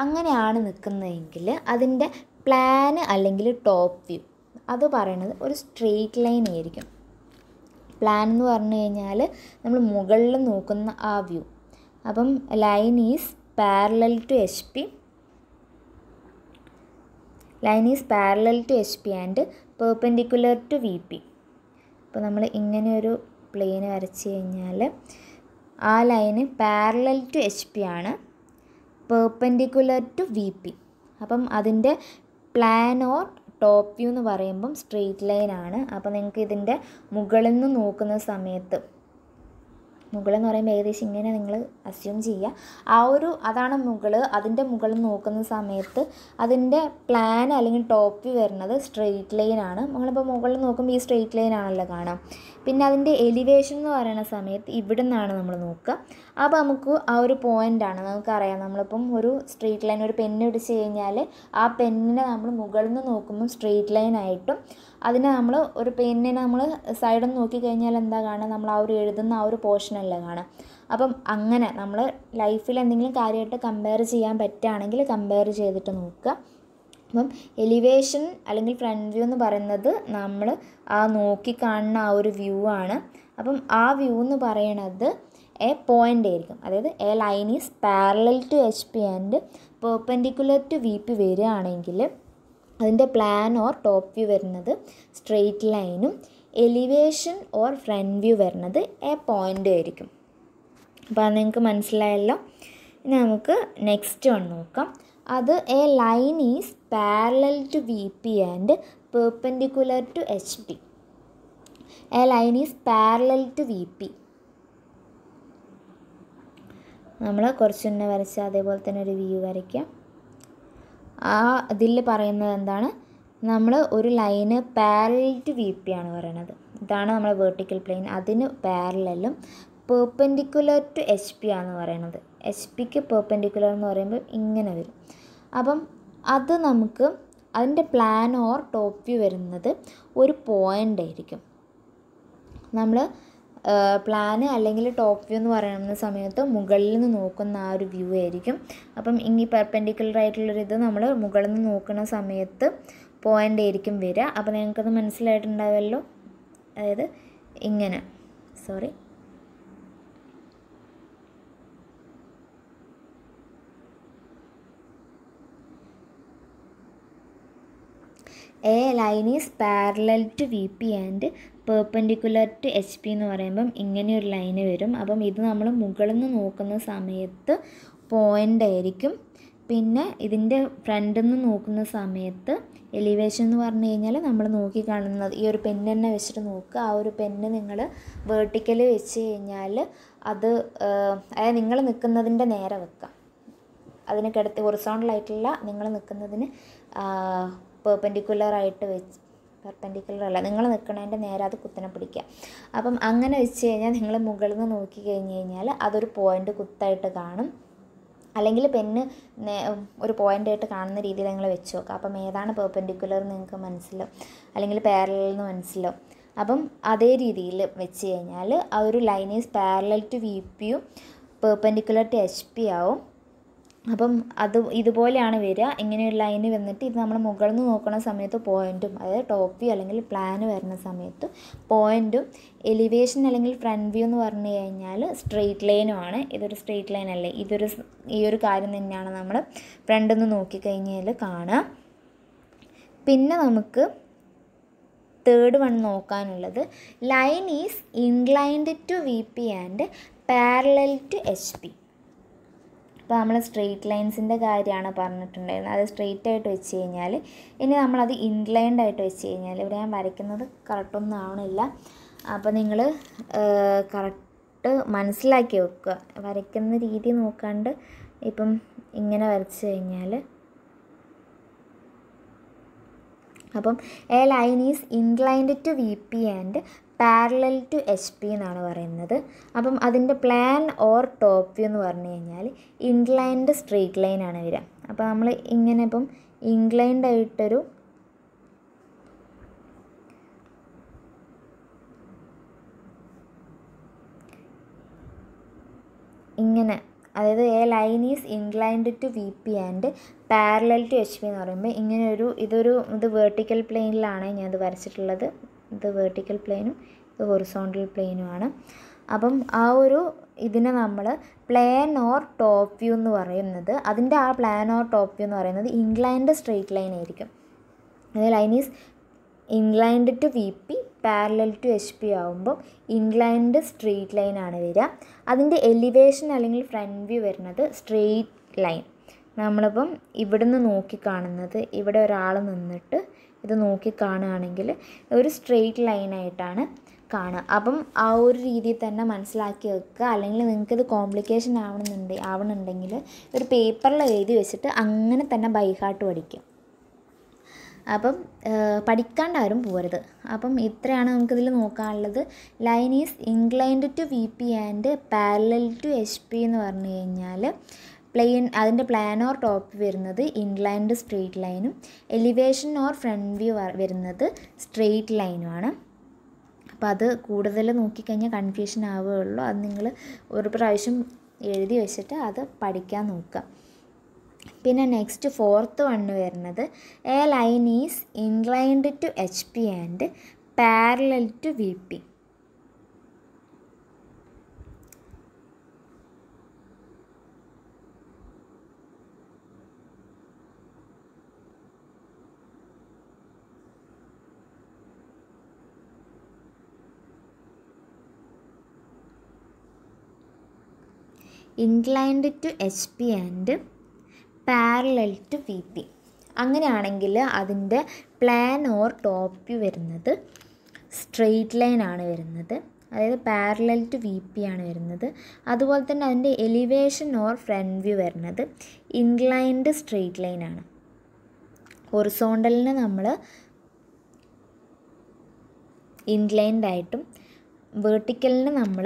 അങ്ങനെയാണ് നിൽക്കുന്നതെങ്കിൽ അതിൻ്റെ പ്ലാന് അല്ലെങ്കിൽ ടോപ്പ് വ്യൂ അത് പറയുന്നത് ഒരു സ്ട്രെയിറ്റ് ലൈൻ ആയിരിക്കും പ്ലാൻ എന്ന് പറഞ്ഞു കഴിഞ്ഞാൽ നമ്മൾ മുകളിൽ നോക്കുന്ന ആ വ്യൂ അപ്പം line is parallel to H P line is parallel to H P and perpendicular to V P അപ്പോൾ നമ്മൾ ഇങ്ങനെ ഒരു പ്ലെയിൻ വരച്ച് കഴിഞ്ഞാൽ ആ line parallel to H P ആണ് പേർപ്പൻഡിക്കുലർ ടു വി പി അപ്പം അതിൻ്റെ പ്ലാൻ ഓർ ടോപ്പ് വ്യൂ എന്ന് പറയുമ്പം സ്ട്രെയിറ്റ് ലൈൻ ആണ് അപ്പോൾ നിങ്ങൾക്ക് ഇതിൻ്റെ മുകളിൽ നിന്ന് നോക്കുന്ന സമയത്ത് മുകളെന്ന് പറയുമ്പോൾ ഏകദേശം ഇങ്ങനെ നിങ്ങൾ അസ്യൂം ചെയ്യുക ആ ഒരു അതാണ് മുകൾ അതിൻ്റെ മുകൾ നോക്കുന്ന സമയത്ത് അതിൻ്റെ പ്ലാൻ അല്ലെങ്കിൽ ടോപ്പ് വരുന്നത് സ്ട്രെയിറ്റ് ലൈനാണ് നമ്മളിപ്പോൾ മുകളിൽ നോക്കുമ്പോൾ ഈ സ്ട്രെയിറ്റ് ലൈനാണല്ലോ കാണാം പിന്നെ അതിൻ്റെ എലിവേഷൻ എന്ന് പറയുന്ന സമയത്ത് ഇവിടെ നിന്നാണ് നമ്മൾ നോക്കുക അപ്പോൾ നമുക്ക് ആ ഒരു പോയിൻ്റാണ് നമുക്കറിയാം നമ്മളിപ്പം ഒരു സ്ട്രീറ്റ് ലൈൻ ഒരു പെന്ന് പിടിച്ച് കഴിഞ്ഞാൽ ആ പെന്നിനെ നമ്മൾ മുകളിൽ നിന്ന് നോക്കുമ്പം സ്ട്രീറ്റ് ലൈനായിട്ടും അതിനെ നമ്മൾ ഒരു പെന്നിനെ നമ്മൾ സൈഡിൽ നിന്ന് നോക്കിക്കഴിഞ്ഞാൽ എന്താ കാണുക നമ്മൾ ആ ഒരു എഴുതുന്ന ആ ഒരു പോർഷനല്ല കാണുക അപ്പം അങ്ങനെ നമ്മൾ ലൈഫിൽ എന്തെങ്കിലും കാര്യമായിട്ട് കമ്പയർ ചെയ്യാൻ പറ്റുകയാണെങ്കിൽ കമ്പയർ ചെയ്തിട്ട് നോക്കുക അപ്പം എലിവേഷൻ അല്ലെങ്കിൽ ഫ്രണ്ട് വ്യൂ എന്ന് പറയുന്നത് നമ്മൾ ആ നോക്കി കാണുന്ന ആ ഒരു വ്യൂ ആണ് അപ്പം ആ വ്യൂ എന്ന് പറയണത് എ പോയിൻ്റ് ആയിരിക്കും അതായത് a line is parallel to H P and perpendicular to V P വരികയാണെങ്കിൽ അതിൻ്റെ പ്ലാൻ ഓർ ടോപ്പ് വ്യൂ വരുന്നത് സ്ട്രെയിറ്റ് ലൈനും എലിവേഷൻ ഓർ ഫ്രണ്ട് വ്യൂ വരുന്നത് എ പോയിൻ്റ് ആയിരിക്കും അപ്പോൾ അത് നിങ്ങൾക്ക് മനസ്സിലായല്ലോ ഇനി നമുക്ക് നെക്സ്റ്റ് വൺ നോക്കാം അത് a line is parallel to V P and perpendicular to H P a line is parallel to V P നമ്മൾ തന്നെ വരച്ച അതേപോലെ തന്നെ ഒരു വ്യൂ വരയ്ക്കാം ആ ഇതിൽ പറയുന്നത് എന്താണ് നമ്മൾ ഒരു ലൈന് പാരലൽ ടു വി പി ആണ് പറയണത് ഇതാണ് നമ്മളെ വേർട്ടിക്കൽ പ്ലെയിൻ അതിന് പാരലും പേർപെൻഡിക്കുലർ ടു എച്ച് പി ആണ് പറയണത് എസ് പിക്ക് പെർപ്പൻഡിക്കുലർ എന്ന് പറയുമ്പോൾ ഇങ്ങനെ വരും അപ്പം അത് നമുക്ക് അതിൻ്റെ പ്ലാൻ ഓർ ടോപ്പ് വ്യൂ വരുന്നത് ഒരു പോയിൻ്റ് ആയിരിക്കും നമ്മൾ പ്ലാന് അല്ലെങ്കിൽ ടോപ്പ് വ്യൂ എന്ന് പറയുന്ന സമയത്ത് മുകളിൽ നിന്ന് നോക്കുന്ന ആ ഒരു വ്യൂ ആയിരിക്കും അപ്പം ഇനി പെർപെൻഡിക്കുലർ ആയിട്ടുള്ളൊരു നമ്മൾ മുകളിൽ നിന്ന് നോക്കുന്ന സമയത്ത് പോയിൻ്റ് ആയിരിക്കും വരിക അപ്പോൾ നിങ്ങൾക്കത് മനസ്സിലായിട്ടുണ്ടാവുമല്ലോ അതായത് ഇങ്ങനെ sorry a line is parallel to V P and perpendicular to H P എന്ന് പറയുമ്പം ഇങ്ങനെ ഒരു ലൈന് വരും അപ്പം ഇത് നമ്മൾ മുകളിൽ നിന്ന് നോക്കുന്ന സമയത്ത് പോയിൻ്റ് ആയിരിക്കും പിന്നെ ഇതിൻ്റെ ഫ്രണ്ടിൽ നിന്ന് നോക്കുന്ന സമയത്ത് എലിവേഷൻ എന്ന് പറഞ്ഞു കഴിഞ്ഞാൽ നമ്മൾ നോക്കി കാണുന്നത് ഈ ഒരു പെന്ന് തന്നെ വെച്ചിട്ട് നോക്കുക ആ ഒരു പെന്ന് നിങ്ങൾ വേർട്ടിക്കലി വെച്ച് കഴിഞ്ഞാൽ അത് അതായത് നിങ്ങൾ നിൽക്കുന്നതിൻ്റെ നേരെ വെക്കുക അതിനൊക്കെ അടുത്ത് ഹൊറിസോണ്ടലായിട്ടുള്ള നിങ്ങൾ നിൽക്കുന്നതിന് പേർപ്പൻഡിക്കുലറായിട്ട് വെച്ച് പെർപ്പൻഡിക്കുലർ അല്ല നിങ്ങൾ നിൽക്കുന്നതിൻ്റെ നേരെ അത് കുത്തനെ പിടിക്കുക അപ്പം അങ്ങനെ വെച്ച് കഴിഞ്ഞാൽ നിങ്ങൾ മുകളിൽ നിന്ന് നോക്കി കഴിഞ്ഞ് കഴിഞ്ഞാൽ അതൊരു പോയിൻ്റ് കുത്തായിട്ട് കാണും അല്ലെങ്കിൽ പെന്ന് ഒരു ആയിട്ട് കാണുന്ന രീതിയിൽ നിങ്ങൾ വെച്ച് നോക്കുക അപ്പം ഏതാണ് പേർപ്പൻഡിക്കുലർ നിങ്ങൾക്ക് മനസ്സിലോ അല്ലെങ്കിൽ പാരലെന്ന് എന്ന് അപ്പം അതേ രീതിയിൽ വെച്ച് കഴിഞ്ഞാൽ ആ ഒരു line is parallel to V പിയും പേർപ്പൻഡിക്കുലർ ടു എച്ച് പി ആവും അപ്പം അത് ഇതുപോലെയാണ് വരിക ഇങ്ങനെ ഒരു ലൈന് വന്നിട്ട് ഇത് നമ്മൾ മുകളിൽ നിന്ന് നോക്കുന്ന സമയത്ത് പോയിൻറ്റും അതായത് ടോപ്പ് വ്യൂ അല്ലെങ്കിൽ പ്ലാന് വരുന്ന സമയത്ത് പോയിൻറ്റും എലിവേഷൻ അല്ലെങ്കിൽ ഫ്രണ്ട് വ്യൂ എന്ന് പറഞ്ഞു കഴിഞ്ഞാൽ സ്ട്രെയിറ്റ് ആണ് ഇതൊരു സ്ട്രെയിറ്റ് ലൈൻ അല്ലേ ഇതൊരു ഈ ഒരു കാര്യം തന്നെയാണ് നമ്മൾ ഫ്രണ്ട് നിന്ന് നോക്കിക്കഴിഞ്ഞാൽ കാണുക പിന്നെ നമുക്ക് തേർഡ് വൺ നോക്കാനുള്ളത് line is inclined to V P and parallel to H P അപ്പോൾ നമ്മൾ സ്ട്രെയിറ്റ് ലൈൻസിൻ്റെ കാര്യമാണ് പറഞ്ഞിട്ടുണ്ടായിരുന്നത് അത് സ്ട്രെയിറ്റ് ആയിട്ട് വെച്ച് കഴിഞ്ഞാൽ ഇനി നമ്മളത് ഇൻലൈൻഡ് ആയിട്ട് വെച്ച് കഴിഞ്ഞാൽ ഇവിടെ ഞാൻ വരയ്ക്കുന്നത് കറക്റ്റൊന്നും ആവണില്ല അപ്പോൾ നിങ്ങൾ കറക്റ്റ് മനസ്സിലാക്കി വെക്കുക വരയ്ക്കുന്ന രീതി നോക്കാണ്ട് ഇപ്പം ഇങ്ങനെ വരച്ച് കഴിഞ്ഞാൽ അപ്പം a line is inclined to V P and parallel to H P എന്നാണ് പറയുന്നത് അപ്പം അതിൻ്റെ പ്ലാൻ ഓർ ടോപ്പ് വ്യൂ എന്ന് പറഞ്ഞു കഴിഞ്ഞാൽ ഇൻക്ലൈൻഡ് സ്ട്രീറ്റ് ആണ് വരിക അപ്പോൾ നമ്മൾ ഇങ്ങനെ ഇപ്പം ഇൻക്ലൈൻഡ് ആയിട്ടൊരു ഇങ്ങനെ അതായത് a line is inclined to V P and parallel to H P എന്ന് പറയുമ്പോൾ ഇങ്ങനെ ഒരു ഇതൊരു ഇത് വേർട്ടിക്കൽ പ്ലെയിനിലാണ് ഞാനത് വരച്ചിട്ടുള്ളത് ഇത് വേർട്ടിക്കൽ പ്ലെയിനും ഇത് ഹൊറിസോണ്ടൽ പ്ലെയിനുമാണ് അപ്പം ആ ഒരു ഇതിനെ നമ്മൾ പ്ലാൻ ഓർ ടോപ്പ് വ്യൂ എന്ന് പറയുന്നത് അതിൻ്റെ ആ പ്ലാൻ ഓർ ടോപ്പ് വ്യൂ എന്ന് പറയുന്നത് ഇൻഗ്ലൈൻഡ് സ്ട്രെയിറ്റ് ലൈൻ ആയിരിക്കും അതായത് line is inclined to V P parallel to H P ആകുമ്പോൾ ഇൻഗ്ലൈൻഡ് സ്ട്രെയിറ്റ് ലൈൻ ആണ് വരിക അതിൻ്റെ എലിവേഷൻ അല്ലെങ്കിൽ ഫ്രണ്ട് വ്യൂ വരുന്നത് സ്ട്രെയിറ്റ് ലൈൻ നമ്മളിപ്പം ഇവിടുന്ന് നോക്കി കാണുന്നത് ഇവിടെ ഒരാൾ നിന്നിട്ട് ഇത് നോക്കി കാണുകയാണെങ്കിൽ ഒരു സ്ട്രെയിറ്റ് ലൈനായിട്ടാണ് കാണുക അപ്പം ആ ഒരു രീതിയിൽ തന്നെ മനസ്സിലാക്കി വെക്കുക അല്ലെങ്കിൽ നിങ്ങൾക്കിത് കോംപ്ലിക്കേഷൻ ആവണമെന്നുണ്ട് ആവണമെന്നുണ്ടെങ്കിൽ ഒരു പേപ്പറിൽ എഴുതി വെച്ചിട്ട് അങ്ങനെ തന്നെ ബൈഹാട്ട് പഠിക്കും അപ്പം പഠിക്കാണ്ട് ആരും പോരുത് അപ്പം ഇത്രയാണ് നമുക്കിതിൽ നോക്കാനുള്ളത് line is inclined to V P and parallel to H P എന്ന് പറഞ്ഞു കഴിഞ്ഞാൽ പ്ലെയിൻ അതിൻ്റെ പ്ലാൻ ഓർ ടോപ്പ് വരുന്നത് ഇൻലൈൻഡ് സ്ട്രെയിറ്റ് ലൈനും എലിവേഷൻ ഓർ ഫ്രണ്ട് വ്യൂ വരുന്നത് സ്ട്രെയിറ്റ് ലൈനുമാണ് അപ്പോൾ അത് കൂടുതൽ നോക്കിക്കഴിഞ്ഞാൽ കൺഫ്യൂഷൻ ആവുകയുള്ളൂ അത് നിങ്ങൾ ഒരു പ്രാവശ്യം എഴുതി വെച്ചിട്ട് അത് പഠിക്കാൻ നോക്കുക പിന്നെ നെക്സ്റ്റ് ഫോർത്ത് വണ്ണ് വരുന്നത് a line is inclined to H P and parallel to V P inclined to H P and parallel to V P അങ്ങനെയാണെങ്കിൽ അതിൻ്റെ പ്ലാൻ ഓർ ടോപ്പ് വ്യൂ വരുന്നത് സ്ട്രെയിറ്റ് ലൈൻ ആണ് വരുന്നത് അതായത് പാരലൽ ടു വി പി ആണ് വരുന്നത് അതുപോലെ തന്നെ അതിൻ്റെ എലിവേഷൻ ഓർ ഫ്രണ്ട് വ്യൂ വരുന്നത് ഇൻക്ലൈൻഡ് സ്ട്രെയിറ്റ് ലൈൻ ആണ് ഒറിസോണ്ടലിന് നമ്മൾ ഇൻക്ലൈൻഡായിട്ടും വേർട്ടിക്കലിന് നമ്മൾ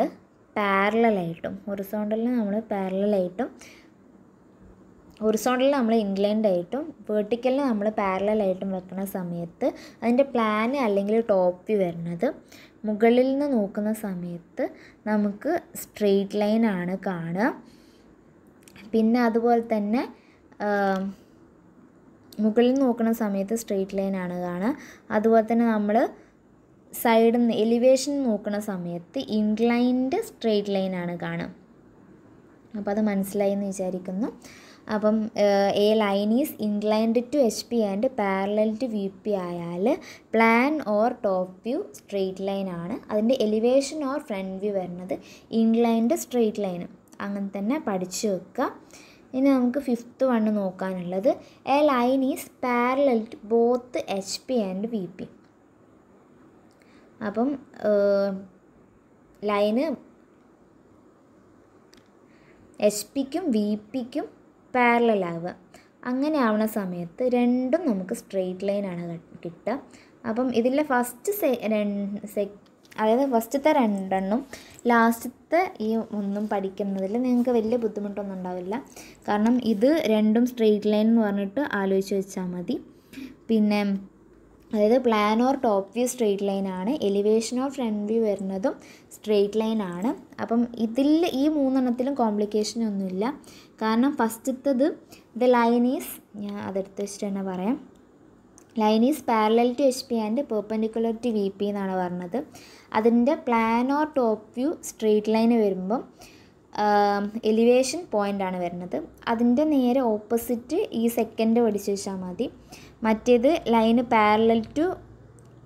പാരലായിട്ടും ഒറിസോണ്ടലിന് നമ്മൾ പാരലായിട്ടും ഹൊറിസോണ്ടലിൽ നമ്മൾ ഇൻക്ലൈൻഡ് ആയിട്ടും വേർട്ടിക്കലിൽ നമ്മൾ പാരലായിട്ടും വെക്കുന്ന സമയത്ത് അതിൻ്റെ പ്ലാന് അല്ലെങ്കിൽ ടോപ്പ് വരുന്നത് മുകളിൽ നിന്ന് നോക്കുന്ന സമയത്ത് നമുക്ക് സ്ട്രെയിറ്റ് ആണ് കാണുക പിന്നെ അതുപോലെ തന്നെ മുകളിൽ നോക്കുന്ന സമയത്ത് സ്ട്രെയിറ്റ് ആണ് കാണുക അതുപോലെ തന്നെ നമ്മൾ സൈഡിൽ നിന്ന് എലിവേഷൻ നോക്കുന്ന സമയത്ത് ഇൻക്ലൈൻഡ് സ്ട്രെയിറ്റ് ലൈനാണ് കാണുക അപ്പോൾ അത് മനസ്സിലായി എന്ന് വിചാരിക്കുന്നു അപ്പം a line is inclined to H P and parallel to V P ആയാൽ plan or top view straight line ആണ് അതിൻ്റെ എലിവേഷൻ ഓർ ഫ്രണ്ട് വ്യൂ വരുന്നത് ഇൻക്ലൈൻഡ് സ്ട്രെയിറ്റ് ലൈനും അങ്ങനെ തന്നെ പഠിച്ചു വെക്കുക ഇനി നമുക്ക് ഫിഫ്ത്ത് വണ്ണ് നോക്കാനുള്ളത് a line is parallel to both H P and V P അപ്പം ലൈന് എസ് പിക്കും വി പിക്കും പാരലാവുക അങ്ങനെ ആവുന്ന സമയത്ത് രണ്ടും നമുക്ക് സ്ട്രെയിറ്റ് ലൈനാണ് കിട്ടുക അപ്പം ഇതിലെ ഫസ്റ്റ് സെ രണ്ട് അതായത് ഫസ്റ്റത്തെ രണ്ടെണ്ണം ലാസ്റ്റത്തെ ഈ ഒന്നും പഠിക്കുന്നതിൽ നിങ്ങൾക്ക് വലിയ ബുദ്ധിമുട്ടൊന്നും ഉണ്ടാവില്ല കാരണം ഇത് രണ്ടും സ്ട്രെയിറ്റ് ലൈൻ എന്ന് പറഞ്ഞിട്ട് ആലോചിച്ച് വെച്ചാൽ മതി പിന്നെ അതായത് plan or top view straight ആണ് എലിവേഷൻ ഓർ ഫ്രണ്ട് വ്യൂ വരുന്നതും സ്ട്രെയിറ്റ് ആണ് അപ്പം ഇതിൽ ഈ മൂന്നെണ്ണത്തിലും കോംപ്ലിക്കേഷൻ ഒന്നുമില്ല കാരണം ഫസ്റ്റത്തത് ദ ലൈൻ ഈസ് ഞാൻ അതെടുത്ത് വെച്ചിട്ട് തന്നെ പറയാം line is parallel to H P and perpendicular to V P എന്നാണ് പറഞ്ഞത് അതിൻ്റെ plan or top view straight ലൈന് വരുമ്പം എലിവേഷൻ ആണ് വരുന്നത് അതിൻ്റെ നേരെ ഓപ്പോസിറ്റ് ഈ സെക്കൻഡ് പഠിച്ചു വെച്ചാൽ മതി മറ്റേത് ലൈന് പാരലൽ ടു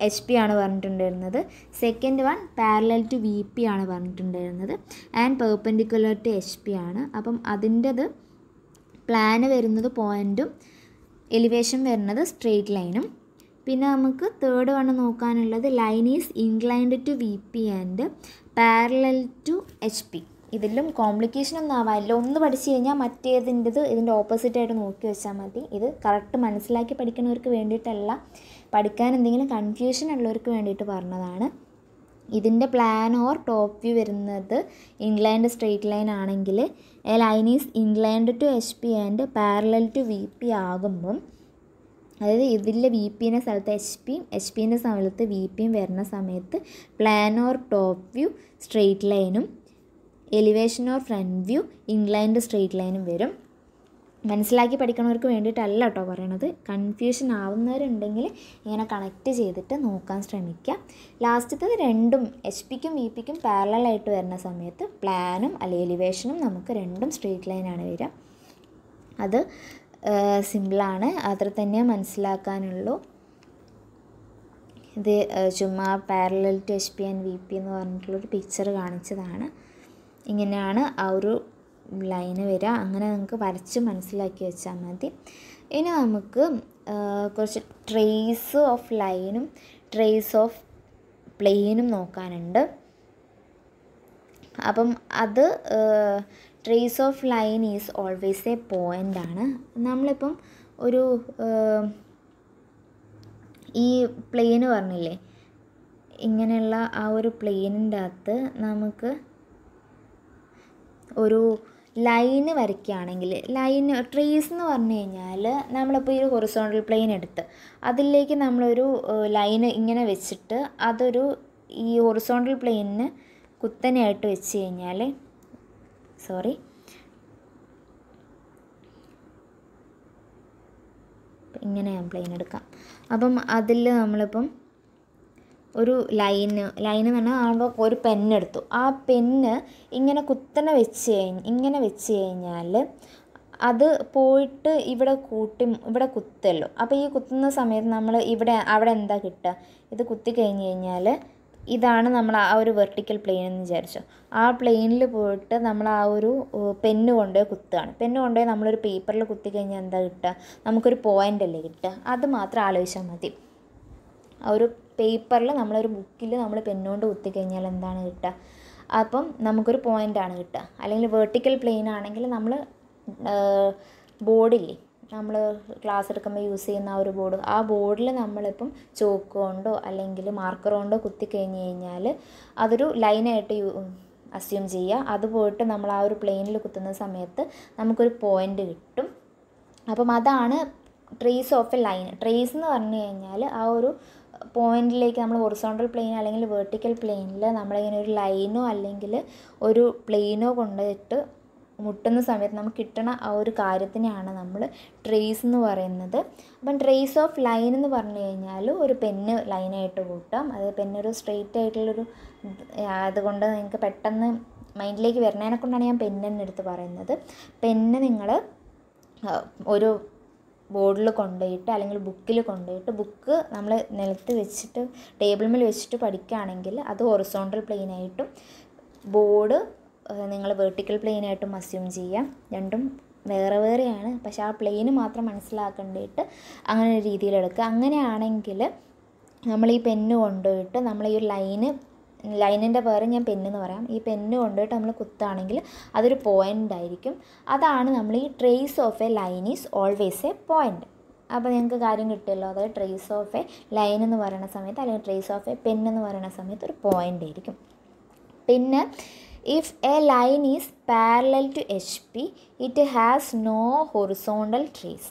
എച്ച് പി ആണ് പറഞ്ഞിട്ടുണ്ടായിരുന്നത് second one parallel to V P ആണ് പറഞ്ഞിട്ടുണ്ടായിരുന്നത് and perpendicular to H P ആണ് അപ്പം അതിൻ്റെത് പ്ലാന് വരുന്നത് പോയിൻറ്റും എലിവേഷൻ വരുന്നത് സ്ട്രെയിറ്റ് ലൈനും പിന്നെ നമുക്ക് തേർഡ് വൺ നോക്കാനുള്ളത് line is inclined to V P and parallel to H P ഇതിലും കോംപ്ലിക്കേഷൻ ഒന്നും ആവാനില്ല ഒന്ന് പഠിച്ചു കഴിഞ്ഞാൽ മറ്റേതിൻ്റെത് ഇതിൻ്റെ ഓപ്പോസിറ്റായിട്ട് നോക്കി വെച്ചാൽ മതി ഇത് കറക്റ്റ് മനസ്സിലാക്കി പഠിക്കുന്നവർക്ക് വേണ്ടിയിട്ടല്ല പഠിക്കാൻ എന്തെങ്കിലും കൺഫ്യൂഷൻ ഉള്ളവർക്ക് വേണ്ടിയിട്ട് പറഞ്ഞതാണ് ഇതിൻ്റെ പ്ലാൻ ഓർ ടോപ്പ് വ്യൂ വരുന്നത് ഇൻലൈൻഡ് സ്ട്രെയിറ്റ് ലൈൻ ആണെങ്കിൽ a line is inclined to H P and parallel to V P ആകുമ്പം അതായത് ഇതിലെ വി പിൻ്റെ സ്ഥലത്ത് എച്ച് പിയും എച്ച് പിൻ്റെ സ്ഥലത്ത് വി പിയും വരുന്ന സമയത്ത് plan or top view straight ലൈനും elevation or front view inclined straight ലൈനും വരും മനസ്സിലാക്കി പഠിക്കണവർക്ക് വേണ്ടിയിട്ടല്ല കേട്ടോ പറയണത് കൺഫ്യൂഷൻ ആവുന്നവരുണ്ടെങ്കിൽ ഇങ്ങനെ കണക്ട് ചെയ്തിട്ട് നോക്കാൻ ശ്രമിക്കുക ലാസ്റ്റത്തത് രണ്ടും എച്ച് പിക്കും ഇ പിക്കും പാരലായിട്ട് വരുന്ന സമയത്ത് പ്ലാനും അല്ലെ എലിവേഷനും നമുക്ക് രണ്ടും സ്ട്രെയിറ്റ് ലൈനാണ് വരിക അത് സിമ്പിളാണ് അത്ര തന്നെ മനസ്സിലാക്കാനുള്ളൂ ഇത് ചുമ്മാ parallel to H P and V P എന്ന് പറഞ്ഞിട്ടുള്ളൊരു പിക്ചർ കാണിച്ചതാണ് ഇങ്ങനെയാണ് ആ ഒരു ലൈന് വരിക അങ്ങനെ നിങ്ങൾക്ക് വരച്ച് മനസ്സിലാക്കി വെച്ചാൽ മതി ഇനി നമുക്ക് കുറച്ച് ട്രേസ് ഓഫ് ലൈനും ട്രേസ് ഓഫ് പ്ലെയിനും നോക്കാനുണ്ട് അപ്പം അത് trace of line is always a point ആണ് നമ്മളിപ്പം ഒരു ഈ പ്ലെയിന് പറഞ്ഞില്ലേ ഇങ്ങനെയുള്ള ആ ഒരു പ്ലെയിനിൻ്റെ അകത്ത് നമുക്ക് ഒരു ലൈന് വരയ്ക്കുകയാണെങ്കിൽ ലൈന് ട്രേസ് എന്ന് പറഞ്ഞു കഴിഞ്ഞാൽ നമ്മളിപ്പോൾ ഈ ഹൊറിസോണ്ടൽ പ്ലെയിൻ എടുത്ത് അതിലേക്ക് നമ്മളൊരു ലൈന് ഇങ്ങനെ വെച്ചിട്ട് അതൊരു ഈ ഹൊറിസോണ്ടൽ പ്ലെയിനിന് കുത്തനെയായിട്ട് വെച്ച് കഴിഞ്ഞാൽ സോറി ഇങ്ങനെ ഞാൻ പ്ലെയിൻ എടുക്കാം അപ്പം അതിൽ നമ്മളിപ്പം ഒരു ലൈന് ലൈന് എന്ന് പറഞ്ഞാൽ നമ്മൾ ഒരു പെന്നെടുത്തു ആ പെന്ന് ഇങ്ങനെ കുത്തനെ വെച്ച് കഴിഞ്ഞ് ഇങ്ങനെ വെച്ച് കഴിഞ്ഞാൽ അത് പോയിട്ട് ഇവിടെ കൂട്ടി ഇവിടെ കുത്തല്ലോ അപ്പോൾ ഈ കുത്തുന്ന സമയത്ത് നമ്മൾ ഇവിടെ അവിടെ എന്താ കിട്ടുക ഇത് കുത്തി കഴിഞ്ഞ് കഴിഞ്ഞാൽ ഇതാണ് നമ്മൾ ആ ഒരു വെർട്ടിക്കൽ പ്ലെയിൻ എന്ന് വിചാരിച്ചു ആ പ്ലെയിനിൽ പോയിട്ട് നമ്മൾ ആ ഒരു പെന്ന് കൊണ്ടുപോയി കുത്തുകയാണ് പെന്ന് കൊണ്ടുപോയി നമ്മളൊരു പേപ്പറിൽ കുത്തി കഴിഞ്ഞാൽ എന്താ കിട്ടുക നമുക്കൊരു പോയിൻ്റ് അല്ലേ കിട്ടുക അത് മാത്രം ആലോചിച്ചാൽ മതി ആ ഒരു പേപ്പറിൽ നമ്മളൊരു ബുക്കിൽ നമ്മൾ പെന്നുകൊണ്ട് കുത്തിക്കഴിഞ്ഞാൽ എന്താണ് കിട്ടുക അപ്പം നമുക്കൊരു ആണ് കിട്ടുക അല്ലെങ്കിൽ വെർട്ടിക്കൽ പ്ലെയിൻ ആണെങ്കിൽ നമ്മൾ ബോർഡില്ലേ നമ്മൾ ക്ലാസ് എടുക്കുമ്പോൾ യൂസ് ചെയ്യുന്ന ആ ഒരു ബോർഡ് ആ ബോർഡിൽ നമ്മളിപ്പം ചോക്ക് കൊണ്ടോ അല്ലെങ്കിൽ മാർക്കർ കൊണ്ടോ കുത്തി കഴിഞ്ഞ് കഴിഞ്ഞാൽ അതൊരു ലൈനായിട്ട് യൂ അസ്യൂം ചെയ്യുക അത് പോയിട്ട് നമ്മൾ ആ ഒരു പ്ലെയിനിൽ കുത്തുന്ന സമയത്ത് നമുക്കൊരു പോയിൻ്റ് കിട്ടും അപ്പം അതാണ് trace of a line trace എന്ന് പറഞ്ഞു കഴിഞ്ഞാൽ ആ ഒരു പോയിന്റിലേക്ക് നമ്മൾ ഹൊറിസോണ്ടൽ പ്ലെയിൻ അല്ലെങ്കിൽ വെർട്ടിക്കൽ പ്ലെയിനിൽ നമ്മളിങ്ങനെ ഒരു ലൈനോ അല്ലെങ്കിൽ ഒരു പ്ലെയിനോ കൊണ്ടിട്ട് മുട്ടുന്ന സമയത്ത് നമുക്ക് കിട്ടണ ആ ഒരു കാര്യത്തിനെയാണ് നമ്മൾ ട്രേസ് എന്ന് പറയുന്നത് അപ്പം ട്രേസ് ഓഫ് ലൈൻ എന്ന് പറഞ്ഞു കഴിഞ്ഞാൽ ഒരു പെന്ന് ലൈനായിട്ട് കൂട്ടാം അത് പെന്നൊരു സ്ട്രെയിറ്റ് ആയിട്ടുള്ളൊരു അതുകൊണ്ട് നിങ്ങൾക്ക് പെട്ടെന്ന് മൈൻഡിലേക്ക് വരുന്നതിനെ കൊണ്ടാണ് ഞാൻ പെന്നെന്ന് എടുത്ത് പറയുന്നത് പെന്ന് നിങ്ങൾ ഒരു ബോർഡിൽ കൊണ്ടുപോയിട്ട് അല്ലെങ്കിൽ ബുക്കിൽ കൊണ്ടുപോയിട്ട് ബുക്ക് നമ്മൾ നിലത്ത് വെച്ചിട്ട് ടേബിൾ മേൽ വെച്ചിട്ട് പഠിക്കുകയാണെങ്കിൽ അത് ഹൊറിസോണ്ടൽ പ്ലെയിനായിട്ടും ബോർഡ് നിങ്ങൾ വെർട്ടിക്കൽ പ്ലെയിനായിട്ടും അസ്യൂം ചെയ്യാം രണ്ടും വേറെ വേറെയാണ് പക്ഷെ ആ പ്ലെയിന് മാത്രം മനസ്സിലാക്കേണ്ടിയിട്ട് അങ്ങനെ ഒരു രീതിയിലെടുക്കുക അങ്ങനെയാണെങ്കിൽ നമ്മൾ ഈ പെന്ന് കൊണ്ടുപോയിട്ട് നമ്മൾ ഈ ഒരു ലൈന് ലൈനിൻ്റെ പേര് ഞാൻ പെന്നെന്ന് പറയാം ഈ പെന്ന് കൊണ്ടുപോയിട്ട് നമ്മൾ കുത്താണെങ്കിൽ അതൊരു പോയിൻ്റ് ആയിരിക്കും അതാണ് നമ്മൾ ഈ trace of a line is always a point അപ്പോൾ നിങ്ങൾക്ക് കാര്യം കിട്ടിയല്ലോ അതായത് ട്രേസ് ഓഫ് എ ലൈൻ എന്ന് പറയുന്ന സമയത്ത് അല്ലെങ്കിൽ ട്രേസ് ഓഫ് എ പെൻ എന്ന് പറയുന്ന സമയത്ത് ഒരു പോയിൻ്റ് ആയിരിക്കും പിന്നെ if a line is parallel to H P it has no horizontal trace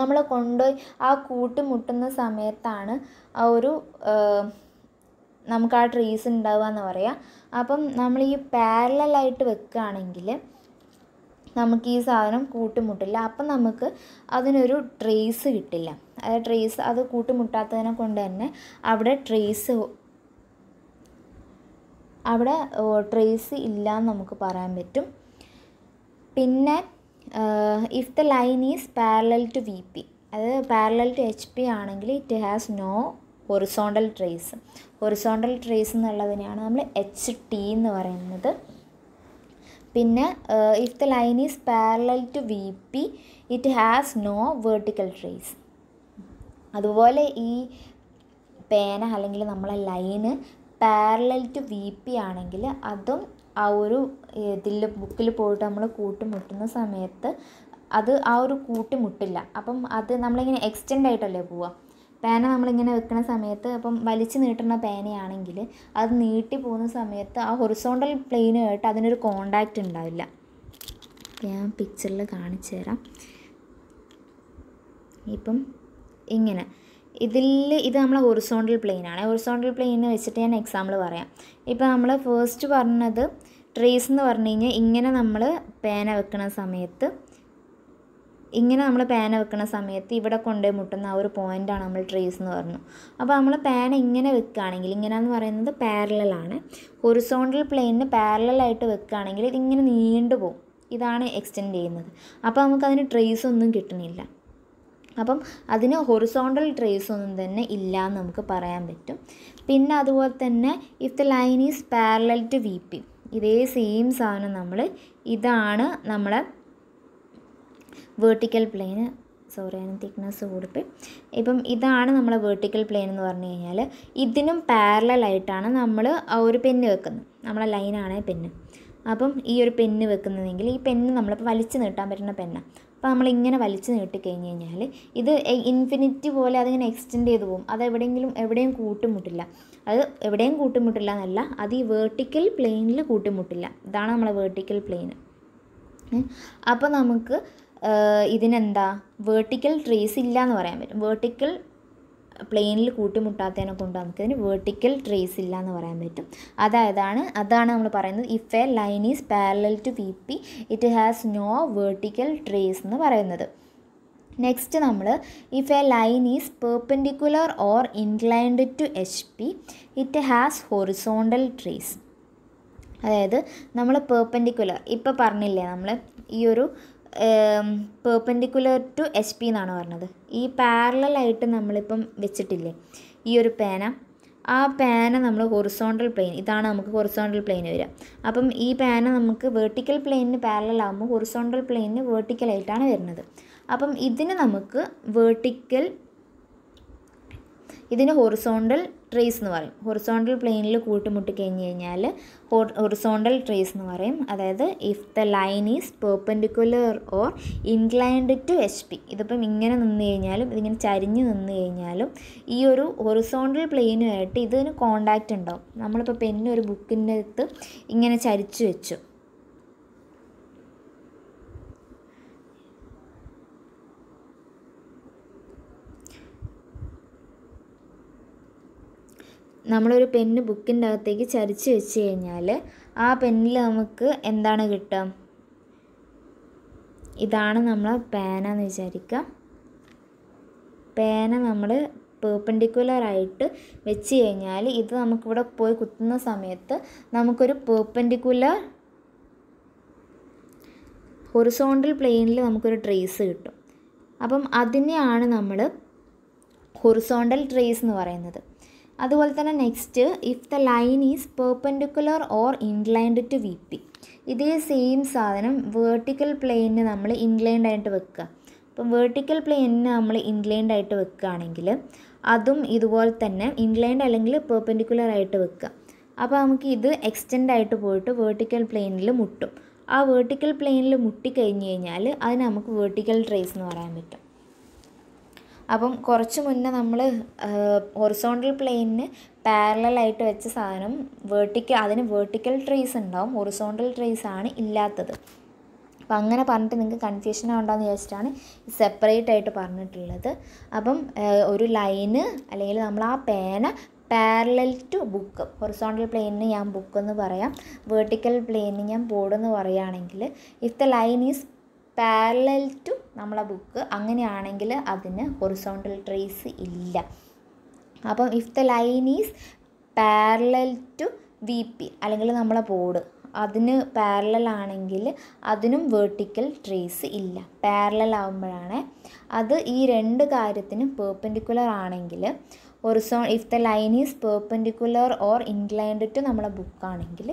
നമ്മൾ കൊണ്ടുപോയി ആ കൂട്ടുമുട്ടുന്ന സമയത്താണ് ആ ഒരു നമുക്ക് ആ ട്രീസ് ഉണ്ടാവുക എന്ന് പറയാം അപ്പം നമ്മൾ ഈ പാരലായിട്ട് വെക്കുകയാണെങ്കിൽ നമുക്ക് ഈ സാധനം കൂട്ടുമുട്ടില്ല അപ്പം നമുക്ക് അതിനൊരു ട്രേസ് കിട്ടില്ല അതായത് ട്രേസ് അത് കൂട്ടുമുട്ടാത്തതിനെ കൊണ്ട് തന്നെ അവിടെ ട്രേസ് അവിടെ ട്രേസ് ഇല്ല എന്ന് നമുക്ക് പറയാൻ പറ്റും പിന്നെ if the line is parallel to V P അതായത് പാരലൽ ടു എച്ച് പി ആണെങ്കിൽ it has no horizontal trace horizontal trace എന്നുള്ളതിനെയാണ് നമ്മൾ എച്ച് ടി എന്ന് പറയുന്നത് പിന്നെ if the line is parallel to V P it has no vertical trace അതുപോലെ ഈ പേന അല്ലെങ്കിൽ നമ്മളെ ലൈന് പാരലൽ ടു വി പി ആണെങ്കിൽ അതും ആ ഒരു ഇതിൽ ബുക്കിൽ പോയിട്ട് നമ്മൾ കൂട്ടുമുട്ടുന്ന സമയത്ത് അത് ആ ഒരു കൂട്ടിമുട്ടില്ല അപ്പം അത് നമ്മളിങ്ങനെ എക്സ്റ്റെൻഡ് ആയിട്ടല്ലേ പോവുക പേന നമ്മളിങ്ങനെ വെക്കുന്ന സമയത്ത് അപ്പം വലിച്ചു നീട്ടുന്ന പേനയാണെങ്കിൽ അത് നീട്ടി പോകുന്ന സമയത്ത് ആ ഹൊറിസോണ്ടൽ പ്ലെയിനുമായിട്ട് അതിനൊരു കോണ്ടാക്റ്റ് ഉണ്ടാവില്ല ഞാൻ പിക്ചറിൽ കാണിച്ചു തരാം ഇപ്പം ഇങ്ങനെ ഇതിൽ ഇത് നമ്മളെ ഹൊറിസോണ്ടൽ പ്ലെയിനാണ് ഹൊറിസോണ്ടൽ പ്ലെയിനിനെ വെച്ചിട്ട് ഞാൻ എക്സാമ്പിൾ പറയാം ഇപ്പം നമ്മൾ ഫസ്റ്റ് പറഞ്ഞത് ട്രേസ് എന്ന് പറഞ്ഞു കഴിഞ്ഞാൽ ഇങ്ങനെ നമ്മൾ പേന വെക്കുന്ന സമയത്ത് ഇങ്ങനെ നമ്മൾ പാന വെക്കുന്ന സമയത്ത് ഇവിടെ കൊണ്ട് മുട്ടുന്ന ആ ഒരു പോയിൻ്റാണ് നമ്മൾ ട്രേസ് എന്ന് പറഞ്ഞു അപ്പോൾ നമ്മൾ പാന ഇങ്ങനെ വെക്കുകയാണെങ്കിൽ ഇങ്ങനെ എന്ന് പറയുന്നത് പാരലാണ് ഹൊറിസോണ്ടൽ പ്ലെയിനിന് പാരലായിട്ട് വെക്കുകയാണെങ്കിൽ ഇതിങ്ങനെ നീണ്ടു പോകും ഇതാണ് എക്സ്റ്റെൻഡ് ചെയ്യുന്നത് അപ്പോൾ നമുക്കതിന് ട്രേസ് ഒന്നും കിട്ടുന്നില്ല അപ്പം അതിന് ഹൊറിസോണ്ടൽ ട്രേസ് ഒന്നും തന്നെ ഇല്ല എന്ന് നമുക്ക് പറയാൻ പറ്റും പിന്നെ അതുപോലെ തന്നെ if the line is parallel to V P ഇതേ സെയിം സാധനം നമ്മൾ ഇതാണ് നമ്മുടെ വേർട്ടിക്കൽ പ്ലെയിന് സോറി അതിന് തിക്നെസ് കൂടിപ്പോയി ഇപ്പം ഇതാണ് നമ്മളെ വേർട്ടിക്കൽ പ്ലെയിൻ എന്ന് പറഞ്ഞു കഴിഞ്ഞാൽ ഇതിനും പാരലായിട്ടാണ് നമ്മൾ ഒരു പെന്ന് വെക്കുന്നത് നമ്മളെ ലൈനാണ് പെന്ന് അപ്പം ഈ ഒരു പെന്ന് വെക്കുന്നതെങ്കിൽ ഈ പെന്ന് നമ്മളിപ്പോൾ വലിച്ചു നീട്ടാൻ പറ്റുന്ന പെന്നാണ് അപ്പോൾ നമ്മളിങ്ങനെ വലിച്ചു നീട്ടി കഴിഞ്ഞ് കഴിഞ്ഞാൽ ഇത് ഇൻഫിനിറ്റി പോലെ അതിങ്ങനെ എക്സ്റ്റെൻഡ് ചെയ്ത് പോകും അത് എവിടെയെങ്കിലും എവിടെയും കൂട്ടുമുട്ടില്ല അത് എവിടെയും കൂട്ടുമുട്ടില്ല എന്നല്ല അത് ഈ വേർട്ടിക്കൽ പ്ലെയിനിൽ കൂട്ടുമുട്ടില്ല ഇതാണ് നമ്മളെ വേർട്ടിക്കൽ പ്ലെയിൻ അപ്പോൾ നമുക്ക് ഇതിനെന്താ വേർട്ടിക്കൽ ട്രേസ് ഇല്ല എന്ന് പറയാൻ പറ്റും വേർട്ടിക്കൽ പ്ലെയിനിൽ കൂട്ടിമുട്ടാത്തതിനെ കൊണ്ട് നമുക്കിതിന് വേർട്ടിക്കൽ ട്രേസ് ഇല്ല എന്ന് പറയാൻ പറ്റും അതായതാണ് അതാണ് നമ്മൾ പറയുന്നത് if a line is parallel to V P it has no vertical trace എന്ന് പറയുന്നത് നെക്സ്റ്റ് നമ്മൾ if a line is perpendicular or inclined to H P it has horizontal trace അതായത് നമ്മൾ പെർപെൻഡിക്കുലർ ഇപ്പോൾ പറഞ്ഞില്ലേ നമ്മൾ ഈ ഒരു പേർപെൻഡിക്കുലർ ടു എസ് പി എന്നാണ് പറഞ്ഞത് ഈ പാരലായിട്ട് നമ്മളിപ്പം വെച്ചിട്ടില്ലേ ഈ ഒരു പേന ആ പേന നമ്മൾ ഹൊറിസോണ്ടൽ പ്ലെയിൻ ഇതാണ് നമുക്ക് ഹൊറിസോണ്ടൽ പ്ലെയിൻ വരിക അപ്പം ഈ പേന നമുക്ക് വേർട്ടിക്കൽ പ്ലെയിനിന് പാരലാകുമ്പോൾ ഹൊറിസോണ്ടൽ പ്ലെയിനിന് വേർട്ടിക്കലായിട്ടാണ് വരുന്നത് അപ്പം ഇതിന് നമുക്ക് വേർട്ടിക്കൽ ഇതിന് ഹൊറിസോണ്ടൽ ട്രേസ് എന്ന് പറയും ഹൊറിസോണ്ടൽ പ്ലെയിനിൽ കൂട്ടുമുട്ടി കഴിഞ്ഞ് കഴിഞ്ഞാൽ ഹൊറിസോണ്ടൽ ട്രേസ് എന്ന് പറയും അതായത് if the line is perpendicular or inclined to H P ഇതിപ്പം ഇങ്ങനെ നിന്ന് കഴിഞ്ഞാലും ഇതിങ്ങനെ ചരിഞ്ഞ് നിന്ന് കഴിഞ്ഞാലും ഈ ഒരു ഹൊറിസോണ്ടൽ പ്ലെയിനുമായിട്ട് ഇതിന് കോണ്ടാക്റ്റ് ഉണ്ടാവും നമ്മളിപ്പോൾ പെന്നൊരു ബുക്കിൻ്റെ അടുത്ത് ഇങ്ങനെ ചരിച്ചു വെച്ചു നമ്മളൊരു പെന്ന് ബുക്കിൻ്റെ അകത്തേക്ക് ചരിച്ച് വെച്ച് കഴിഞ്ഞാൽ ആ പെന്നിൽ നമുക്ക് എന്താണ് കിട്ടുക ഇതാണ് നമ്മൾ പേന എന്ന് വിചാരിക്കാം പേന നമ്മൾ ആയിട്ട് വെച്ച് കഴിഞ്ഞാൽ ഇത് നമുക്കിവിടെ പോയി കുത്തുന്ന സമയത്ത് നമുക്കൊരു പേർപ്പൻഡിക്കുലർ ഹൊറിസോണ്ടൽ പ്ലെയിനിൽ നമുക്കൊരു ട്രേസ് കിട്ടും അപ്പം അതിനെയാണ് നമ്മൾ ഹൊറിസോണ്ടൽ ട്രേസ് എന്ന് പറയുന്നത് അതുപോലെ തന്നെ next if the line is perpendicular or inclined to V P ഇതേ സെയിം സാധനം വേർട്ടിക്കൽ പ്ലെയിനിന് നമ്മൾ ഇൻലൈൻഡ് ആയിട്ട് വെക്കുക അപ്പം വേർട്ടിക്കൽ പ്ലെയിനിന് നമ്മൾ ഇൻലൈൻഡ് ആയിട്ട് വെക്കുകയാണെങ്കിൽ അതും ഇതുപോലെ തന്നെ ഇൻലൈൻഡ് അല്ലെങ്കിൽ പെർപെൻഡിക്കുലർ ആയിട്ട് വെക്കുക അപ്പോൾ നമുക്ക് ഇത് എക്സ്റ്റെൻഡ് ആയിട്ട് പോയിട്ട് വേർട്ടിക്കൽ പ്ലെയിനിൽ മുട്ടും ആ വേർട്ടിക്കൽ പ്ലെയിനിൽ മുട്ടിക്കഴിഞ്ഞ് കഴിഞ്ഞാൽ അതിന് നമുക്ക് വേർട്ടിക്കൽ ട്രേസ് എന്ന് പറയാൻ പറ്റും അപ്പം കുറച്ച് മുന്നേ നമ്മൾ ഹൊറിസോണ്ടൽ പ്ലെയിനിന് പാരലായിട്ട് വെച്ച സാധനം വേർട്ടിക്കൽ അതിന് വേർട്ടിക്കൽ ട്രീസ് ഉണ്ടാവും ഹൊറിസോണ്ടൽ ട്രീസ് ആണ് ഇല്ലാത്തത് അപ്പം അങ്ങനെ പറഞ്ഞിട്ട് നിങ്ങൾക്ക് കൺഫ്യൂഷൻ ആവണ്ടെന്ന് വിചാരിച്ചിട്ടാണ് സെപ്പറേറ്റ് ആയിട്ട് പറഞ്ഞിട്ടുള്ളത് അപ്പം ഒരു ലൈന് അല്ലെങ്കിൽ നമ്മൾ ആ പേന പാരലൽ ടു ബുക്ക് ഹൊറിസോണ്ടൽ പ്ലെയിനിന് ഞാൻ ബുക്ക് എന്ന് പറയാം വേർട്ടിക്കൽ പ്ലെയിനിന് ഞാൻ ബോർഡ് എന്ന് പറയുകയാണെങ്കിൽ if the line is parallel to നമ്മളെ ബുക്ക് അങ്ങനെയാണെങ്കിൽ അതിന് ഹൊറിസോണ്ടൽ ട്രേസ് ഇല്ല അപ്പം if the line is parallel to V P അല്ലെങ്കിൽ നമ്മളെ ബോർഡ് അതിന് പാരലൽ ആണെങ്കിൽ അതിനും വേർട്ടിക്കൽ ട്രേസ് ഇല്ല പാരലൽ ആകുമ്പോഴാണ് അത് ഈ രണ്ട് കാര്യത്തിനും പേർപ്പൻഡിക്കുലർ ആണെങ്കിൽ horizon if the line is perpendicular or inclined to നമ്മളെ ബുക്കാണെങ്കിൽ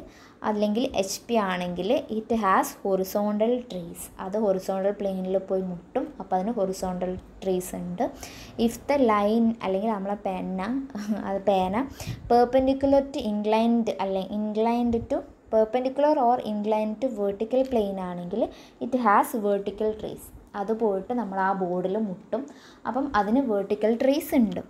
അല്ലെങ്കിൽ എച്ച് പി ആണെങ്കിൽ ഇറ്റ് ഹാസ് ഹൊറിസോണ്ടൽ ട്രീസ് അത് ഹൊറിസോണ്ടൽ പ്ലെയിനിൽ പോയി മുട്ടും അപ്പോൾ അതിന് ഹൊറിസോണ്ടൽ ട്രീസ് ഉണ്ട് ഇഫ് ദ ലൈൻ അല്ലെങ്കിൽ നമ്മളെ പേന അത് പേന പേർപെൻഡിക്കുലർ ടു ഇൻക്ലൈൻഡ് അല്ലെങ്കിൽ inclined to perpendicular or inclined to vertical plane ആണെങ്കിൽ ഇറ്റ് ഹാസ് വേർട്ടിക്കൽ ട്രീസ് അത് പോയിട്ട് നമ്മൾ ആ ബോർഡിൽ മുട്ടും അപ്പം അതിന് വേർട്ടിക്കൽ ട്രീസ് ഉണ്ട്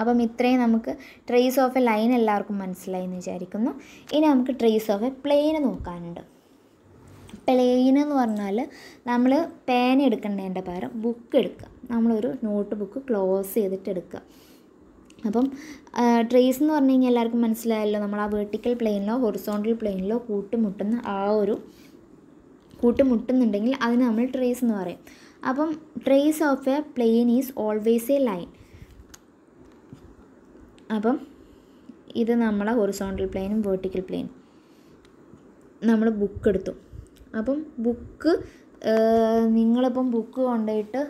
അപ്പം ഇത്രയും നമുക്ക് ട്രേസ് ഓഫ് എ ലൈൻ എല്ലാവർക്കും മനസ്സിലായി എന്ന് വിചാരിക്കുന്നു ഇനി നമുക്ക് ട്രേസ് ഓഫ് എ പ്ലെയിന് നോക്കാനുണ്ട് പ്ലെയിൻ എന്ന് പറഞ്ഞാൽ നമ്മൾ പേന എടുക്കേണ്ടതിൻ്റെ പകരം ബുക്ക് എടുക്കുക നമ്മളൊരു നോട്ട് ബുക്ക് ക്ലോസ് ചെയ്തിട്ട് എടുക്കുക അപ്പം ട്രേസ് എന്ന് പറഞ്ഞു കഴിഞ്ഞാൽ എല്ലാവർക്കും മനസ്സിലായല്ലോ നമ്മൾ ആ വെർട്ടിക്കൽ പ്ലെയിനിലോ ഹൊറിസോണ്ടൽ പ്ലെയിനിലോ കൂട്ടുമുട്ടുന്ന ആ ഒരു കൂട്ടുമുട്ടുന്നുണ്ടെങ്കിൽ അതിന് നമ്മൾ ട്രേസ് എന്ന് പറയും അപ്പം trace of a plane is always a line അപ്പം ഇത് നമ്മളെ ഹൊറിസോണ്ടൽ പ്ലെയിനും വേർട്ടിക്കൽ പ്ലെയിനും നമ്മൾ ബുക്ക് എടുത്തു അപ്പം ബുക്ക് നിങ്ങളിപ്പം ബുക്ക് കൊണ്ടുപോയിട്ട്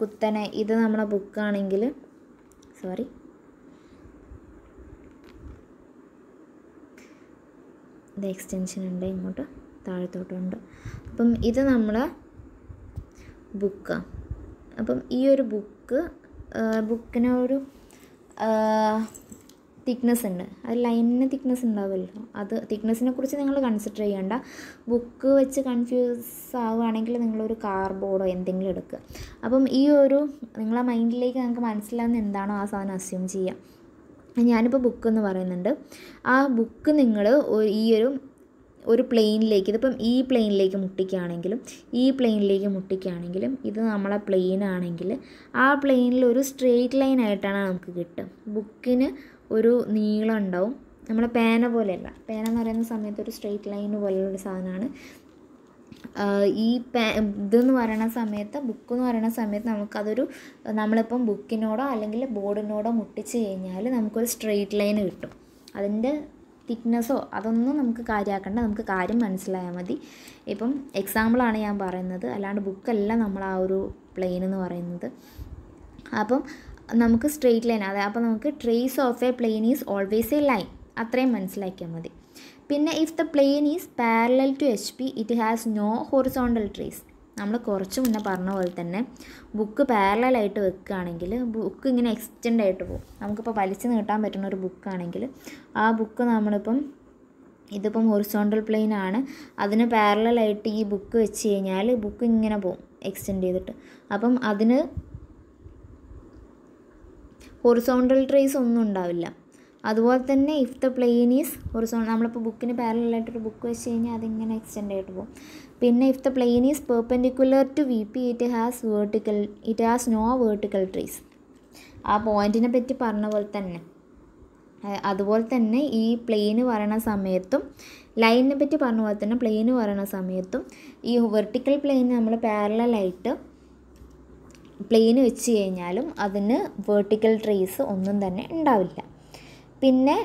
കുത്തനെ ഇത് നമ്മളെ ബുക്കാണെങ്കിൽ സോറി ഇത് എക്സ്റ്റെൻഷൻ ഉണ്ട് ഇങ്ങോട്ട് താഴത്തോട്ടുണ്ട് അപ്പം ഇത് നമ്മളെ ബുക്കാണ് അപ്പം ഈ ഒരു ബുക്ക് ബുക്കിനൊരു ഒരു തിക്നെസ് ഉണ്ട് അത് ലൈനിന് തിക്നെസ് ഉണ്ടാവുമല്ലോ അത് തിക്നെസ്സിനെ കുറിച്ച് നിങ്ങൾ കൺസിഡർ ചെയ്യേണ്ട ബുക്ക് വെച്ച് കൺഫ്യൂസ് ആവുകയാണെങ്കിൽ നിങ്ങളൊരു കാർബോർഡോ എന്തെങ്കിലും എടുക്കുക അപ്പം ഈ ഒരു നിങ്ങളെ മൈൻഡിലേക്ക് നിങ്ങൾക്ക് മനസ്സിലാവുന്ന എന്താണോ ആ സാധനം അസ്യൂം ചെയ്യുക ഞാനിപ്പോൾ ബുക്ക് എന്ന് പറയുന്നുണ്ട് ആ ബുക്ക് നിങ്ങൾ ഈ ഒരു ഒരു പ്ലെയിനിലേക്ക് ഇതിപ്പം ഈ പ്ലെയിനിലേക്ക് മുട്ടിക്കുകയാണെങ്കിലും ഈ പ്ലെയിനിലേക്ക് മുട്ടിക്കുകയാണെങ്കിലും ഇത് നമ്മളെ പ്ലെയിൻ ആണെങ്കിൽ ആ പ്ലെയിനിൽ ഒരു സ്ട്രെയിറ്റ് ലൈൻ ആയിട്ടാണ് നമുക്ക് കിട്ടുക ബുക്കിന് ഒരു നീളം ഉണ്ടാവും നമ്മളെ പേന പോലെയല്ല പേന എന്ന് പറയുന്ന സമയത്ത് ഒരു സ്ട്രെയിറ്റ് ലൈൻ പോലെയുള്ള സാധനമാണ് ഈ പേ ഇതെന്ന് പറയുന്ന സമയത്ത് ബുക്ക് എന്ന് പറയുന്ന സമയത്ത് നമുക്കതൊരു നമ്മളിപ്പം ബുക്കിനോടോ അല്ലെങ്കിൽ ബോർഡിനോടോ മുട്ടിച്ച് കഴിഞ്ഞാൽ നമുക്കൊരു സ്ട്രെയിറ്റ് ലൈൻ കിട്ടും അതിൻ്റെ തിക്നെസ്സോ അതൊന്നും നമുക്ക് കാര്യമാക്കേണ്ട നമുക്ക് കാര്യം മനസ്സിലായാൽ മതി ഇപ്പം എക്സാമ്പിളാണ് ഞാൻ പറയുന്നത് അല്ലാണ്ട് ബുക്കല്ല നമ്മൾ ആ ഒരു പ്ലെയിൻ എന്ന് പറയുന്നത് അപ്പം നമുക്ക് സ്ട്രെയിറ്റ് ലൈൻ അതെ അപ്പോൾ നമുക്ക് trace of a plane is always a line അത്രയും മനസ്സിലാക്കിയാൽ മതി പിന്നെ if the plane is parallel to H P it has no horizontal trace നമ്മൾ കുറച്ച് മുന്നേ പറഞ്ഞ പോലെ തന്നെ ബുക്ക് പാരലായിട്ട് വെക്കുകയാണെങ്കിൽ ബുക്ക് ഇങ്ങനെ എക്സ്റ്റെൻഡ് ആയിട്ട് പോകും നമുക്കിപ്പോൾ വലിച്ചു നീട്ടാൻ പറ്റുന്ന ഒരു ബുക്കാണെങ്കിൽ ആ ബുക്ക് നമ്മളിപ്പം ഇതിപ്പം ഹൊറിസോണ്ടൽ പ്ലെയിൻ ആണ് അതിന് പാരലായിട്ട് ഈ ബുക്ക് വെച്ച് കഴിഞ്ഞാൽ ബുക്ക് ഇങ്ങനെ പോകും എക്സ്റ്റെൻഡ് ചെയ്തിട്ട് അപ്പം അതിന് ഹൊറിസോണ്ടൽ ട്രേസ് ഒന്നും ഉണ്ടാവില്ല അതുപോലെ തന്നെ if the plane is horizon നമ്മളിപ്പോൾ ബുക്കിന് പാരലായിട്ടൊരു ബുക്ക് വെച്ച് കഴിഞ്ഞാൽ അതിങ്ങനെ എക്സ്റ്റെൻഡ് ആയിട്ട് പോകും പിന്നെ if the plane is perpendicular to V P it has vertical it has no vertical trace ആ പോയിന്റിനെ പറ്റി പറഞ്ഞ പോലെ തന്നെ അതുപോലെ തന്നെ ഈ പ്ലെയിന് വരണ സമയത്തും ലൈനിനെ പറ്റി പറഞ്ഞ പോലെ തന്നെ പ്ലെയിന് വരണ സമയത്തും ഈ വെർട്ടിക്കൽ പ്ലെയിൻ നമ്മൾ പാരലായിട്ട് പ്ലെയിൻ വെച്ച് കഴിഞ്ഞാലും അതിന് വെർട്ടിക്കൽ ട്രേസ് ഒന്നും തന്നെ ഉണ്ടാവില്ല പിന്നെ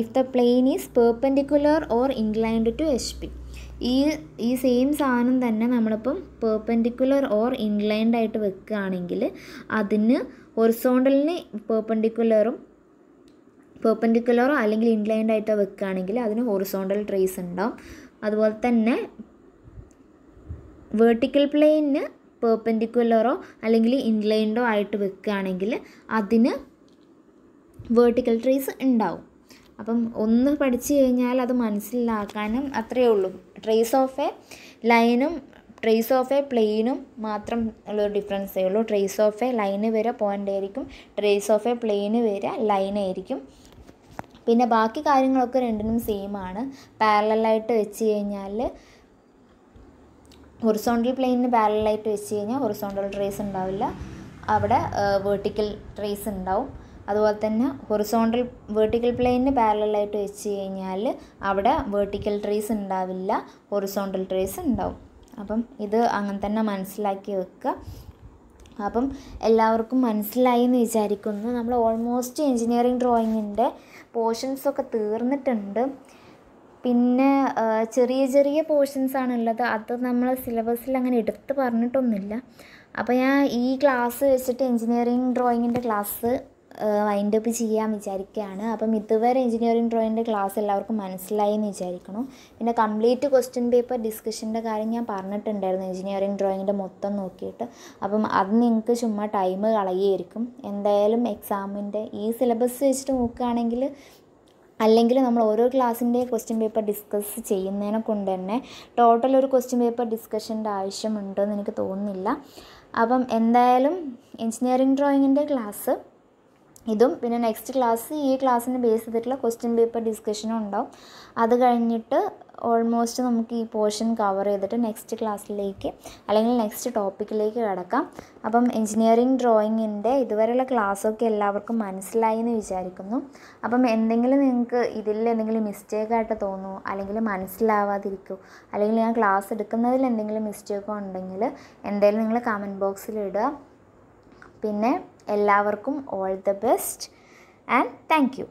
if the plane is perpendicular or inclined to H P ഈ ഈ സെയിം സാധനം തന്നെ നമ്മളിപ്പം പേർപ്പൻഡിക്കുലർ ഓർ ഇൻലൈൻഡ് ആയിട്ട് വെക്കുകയാണെങ്കിൽ അതിന് ഒറിസോണ്ടലിന് പേർപ്പൻഡിക്കുലറും പേർപ്പൻഡിക്കുലറോ അല്ലെങ്കിൽ ഇൻലൈൻഡ് ആയിട്ടോ വെക്കുകയാണെങ്കിൽ അതിന് ഹൊറിസോണ്ടൽ ട്രേസ് ഉണ്ടാവും അതുപോലെ തന്നെ വേർട്ടിക്കൽ പ്ലെയിന് പേർപ്പൻഡിക്കുലറോ അല്ലെങ്കിൽ ഇൻലൈൻഡോ ആയിട്ട് വെക്കുകയാണെങ്കിൽ അതിന് വേർട്ടിക്കൽ ട്രേസ് ഉണ്ടാവും അപ്പം ഒന്ന് പഠിച്ചു കഴിഞ്ഞാൽ അത് മനസ്സിലാക്കാനും അത്രയേ ഉള്ളൂ ട്രേസ് ഓഫ് എ ലൈനും ട്രേസ് ഓഫ് എ പ്ലെയിനും മാത്രം ഉള്ളൊരു ഡിഫറൻസേ ഉള്ളൂ ട്രേസ് ഓഫ് എ ലൈന് വരെ പോയിൻ്റ് ആയിരിക്കും ട്രേസ് ഓഫ് എ പ്ലെയിന് വരെ ലൈനായിരിക്കും പിന്നെ ബാക്കി കാര്യങ്ങളൊക്കെ രണ്ടിനും സെയിം ആണ് പാരലായിട്ട് വെച്ച് കഴിഞ്ഞാൽ ഹൊറിസോണ്ടൽ പ്ലെയിനിന് പാരലായിട്ട് വെച്ച് കഴിഞ്ഞാൽ ഹൊറിസോണ്ടൽ ട്രേസ് ഉണ്ടാവില്ല അവിടെ വേർട്ടിക്കൽ ട്രേസ് ഉണ്ടാവും അതുപോലെ തന്നെ ഹൊറിസോണ്ടൽ വേർട്ടിക്കൽ പ്ലെയിനിന് പാരലായിട്ട് വെച്ച് കഴിഞ്ഞാൽ അവിടെ വേർട്ടിക്കൽ ട്രീസ് ഉണ്ടാവില്ല ഹൊറിസോണ്ടൽ ട്രീസ് ഉണ്ടാവും അപ്പം ഇത് അങ്ങനെ തന്നെ മനസ്സിലാക്കി വെക്കുക അപ്പം എല്ലാവർക്കും മനസ്സിലായി എന്ന് വിചാരിക്കുന്നു നമ്മൾ ഓൾമോസ്റ്റ് എൻജിനീയറിങ് ഡ്രോയിങ്ങിൻ്റെ പോർഷൻസൊക്കെ തീർന്നിട്ടുണ്ട് പിന്നെ ചെറിയ ചെറിയ പോർഷൻസാണ് ഉള്ളത് അത് നമ്മൾ സിലബസിൽ അങ്ങനെ എടുത്ത് പറഞ്ഞിട്ടൊന്നുമില്ല അപ്പോൾ ഞാൻ ഈ ക്ലാസ് വെച്ചിട്ട് എൻജിനീയറിങ് ഡ്രോയിങ്ങിൻ്റെ ക്ലാസ് വൈൻഡ് അപ്പ് ചെയ്യാൻ വിചാരിക്കുകയാണ് അപ്പം ഇതുവരെ എഞ്ചിനീയറിംഗ് ഡ്രോയിങ്ങിൻ്റെ ക്ലാസ് എല്ലാവർക്കും മനസ്സിലായി എന്ന് വിചാരിക്കണം പിന്നെ കംപ്ലീറ്റ് ക്വസ്റ്റ്യൻ പേപ്പർ ഡിസ്കഷൻ്റെ കാര്യം ഞാൻ പറഞ്ഞിട്ടുണ്ടായിരുന്നു എഞ്ചിനീയറിംഗ് ഡ്രോയിങ്ങിൻ്റെ മൊത്തം നോക്കിയിട്ട് അപ്പം അത് നിങ്ങൾക്ക് ചുമ്മാ ടൈം കളയായിരിക്കും എന്തായാലും എക്സാമിൻ്റെ ഈ സിലബസ് വെച്ചിട്ട് നോക്കുകയാണെങ്കിൽ അല്ലെങ്കിൽ നമ്മൾ ഓരോ ക്ലാസ്സിൻ്റെ ക്വസ്റ്റ്യൻ പേപ്പർ ഡിസ്കസ് ചെയ്യുന്നതിനെ കൊണ്ട് തന്നെ ടോട്ടൽ ഒരു ക്വസ്റ്റ്യൻ പേപ്പർ ഡിസ്കഷൻ്റെ എന്ന് എനിക്ക് തോന്നുന്നില്ല അപ്പം എന്തായാലും എഞ്ചിനീയറിംഗ് ഡ്രോയിങ്ങിൻ്റെ ക്ലാസ് ഇതും പിന്നെ നെക്സ്റ്റ് ക്ലാസ് ഈ ക്ലാസ്സിന് ബേസ് ചെയ്തിട്ടുള്ള ക്വസ്റ്റ്യൻ പേപ്പർ ഡിസ്കഷനും ഉണ്ടാവും അത് കഴിഞ്ഞിട്ട് ഓൾമോസ്റ്റ് നമുക്ക് ഈ പോർഷൻ കവർ ചെയ്തിട്ട് നെക്സ്റ്റ് ക്ലാസ്സിലേക്ക് അല്ലെങ്കിൽ നെക്സ്റ്റ് ടോപ്പിക്കിലേക്ക് കിടക്കാം അപ്പം എഞ്ചിനീയറിംഗ് ഡ്രോയിങ്ങിൻ്റെ ഇതുവരെയുള്ള ക്ലാസ്സൊക്കെ എല്ലാവർക്കും മനസ്സിലായി എന്ന് വിചാരിക്കുന്നു അപ്പം എന്തെങ്കിലും നിങ്ങൾക്ക് ഇതിൽ എന്തെങ്കിലും മിസ്റ്റേക്കായിട്ട് തോന്നുമോ അല്ലെങ്കിൽ മനസ്സിലാവാതിരിക്കോ അല്ലെങ്കിൽ ഞാൻ ക്ലാസ് എടുക്കുന്നതിൽ എന്തെങ്കിലും മിസ്റ്റേക്കോ ഉണ്ടെങ്കിൽ എന്തായാലും നിങ്ങൾ കമൻറ്റ് ബോക്സിൽ ഇടുക പിന്നെ എല്ലാവർക്കും all the best and thank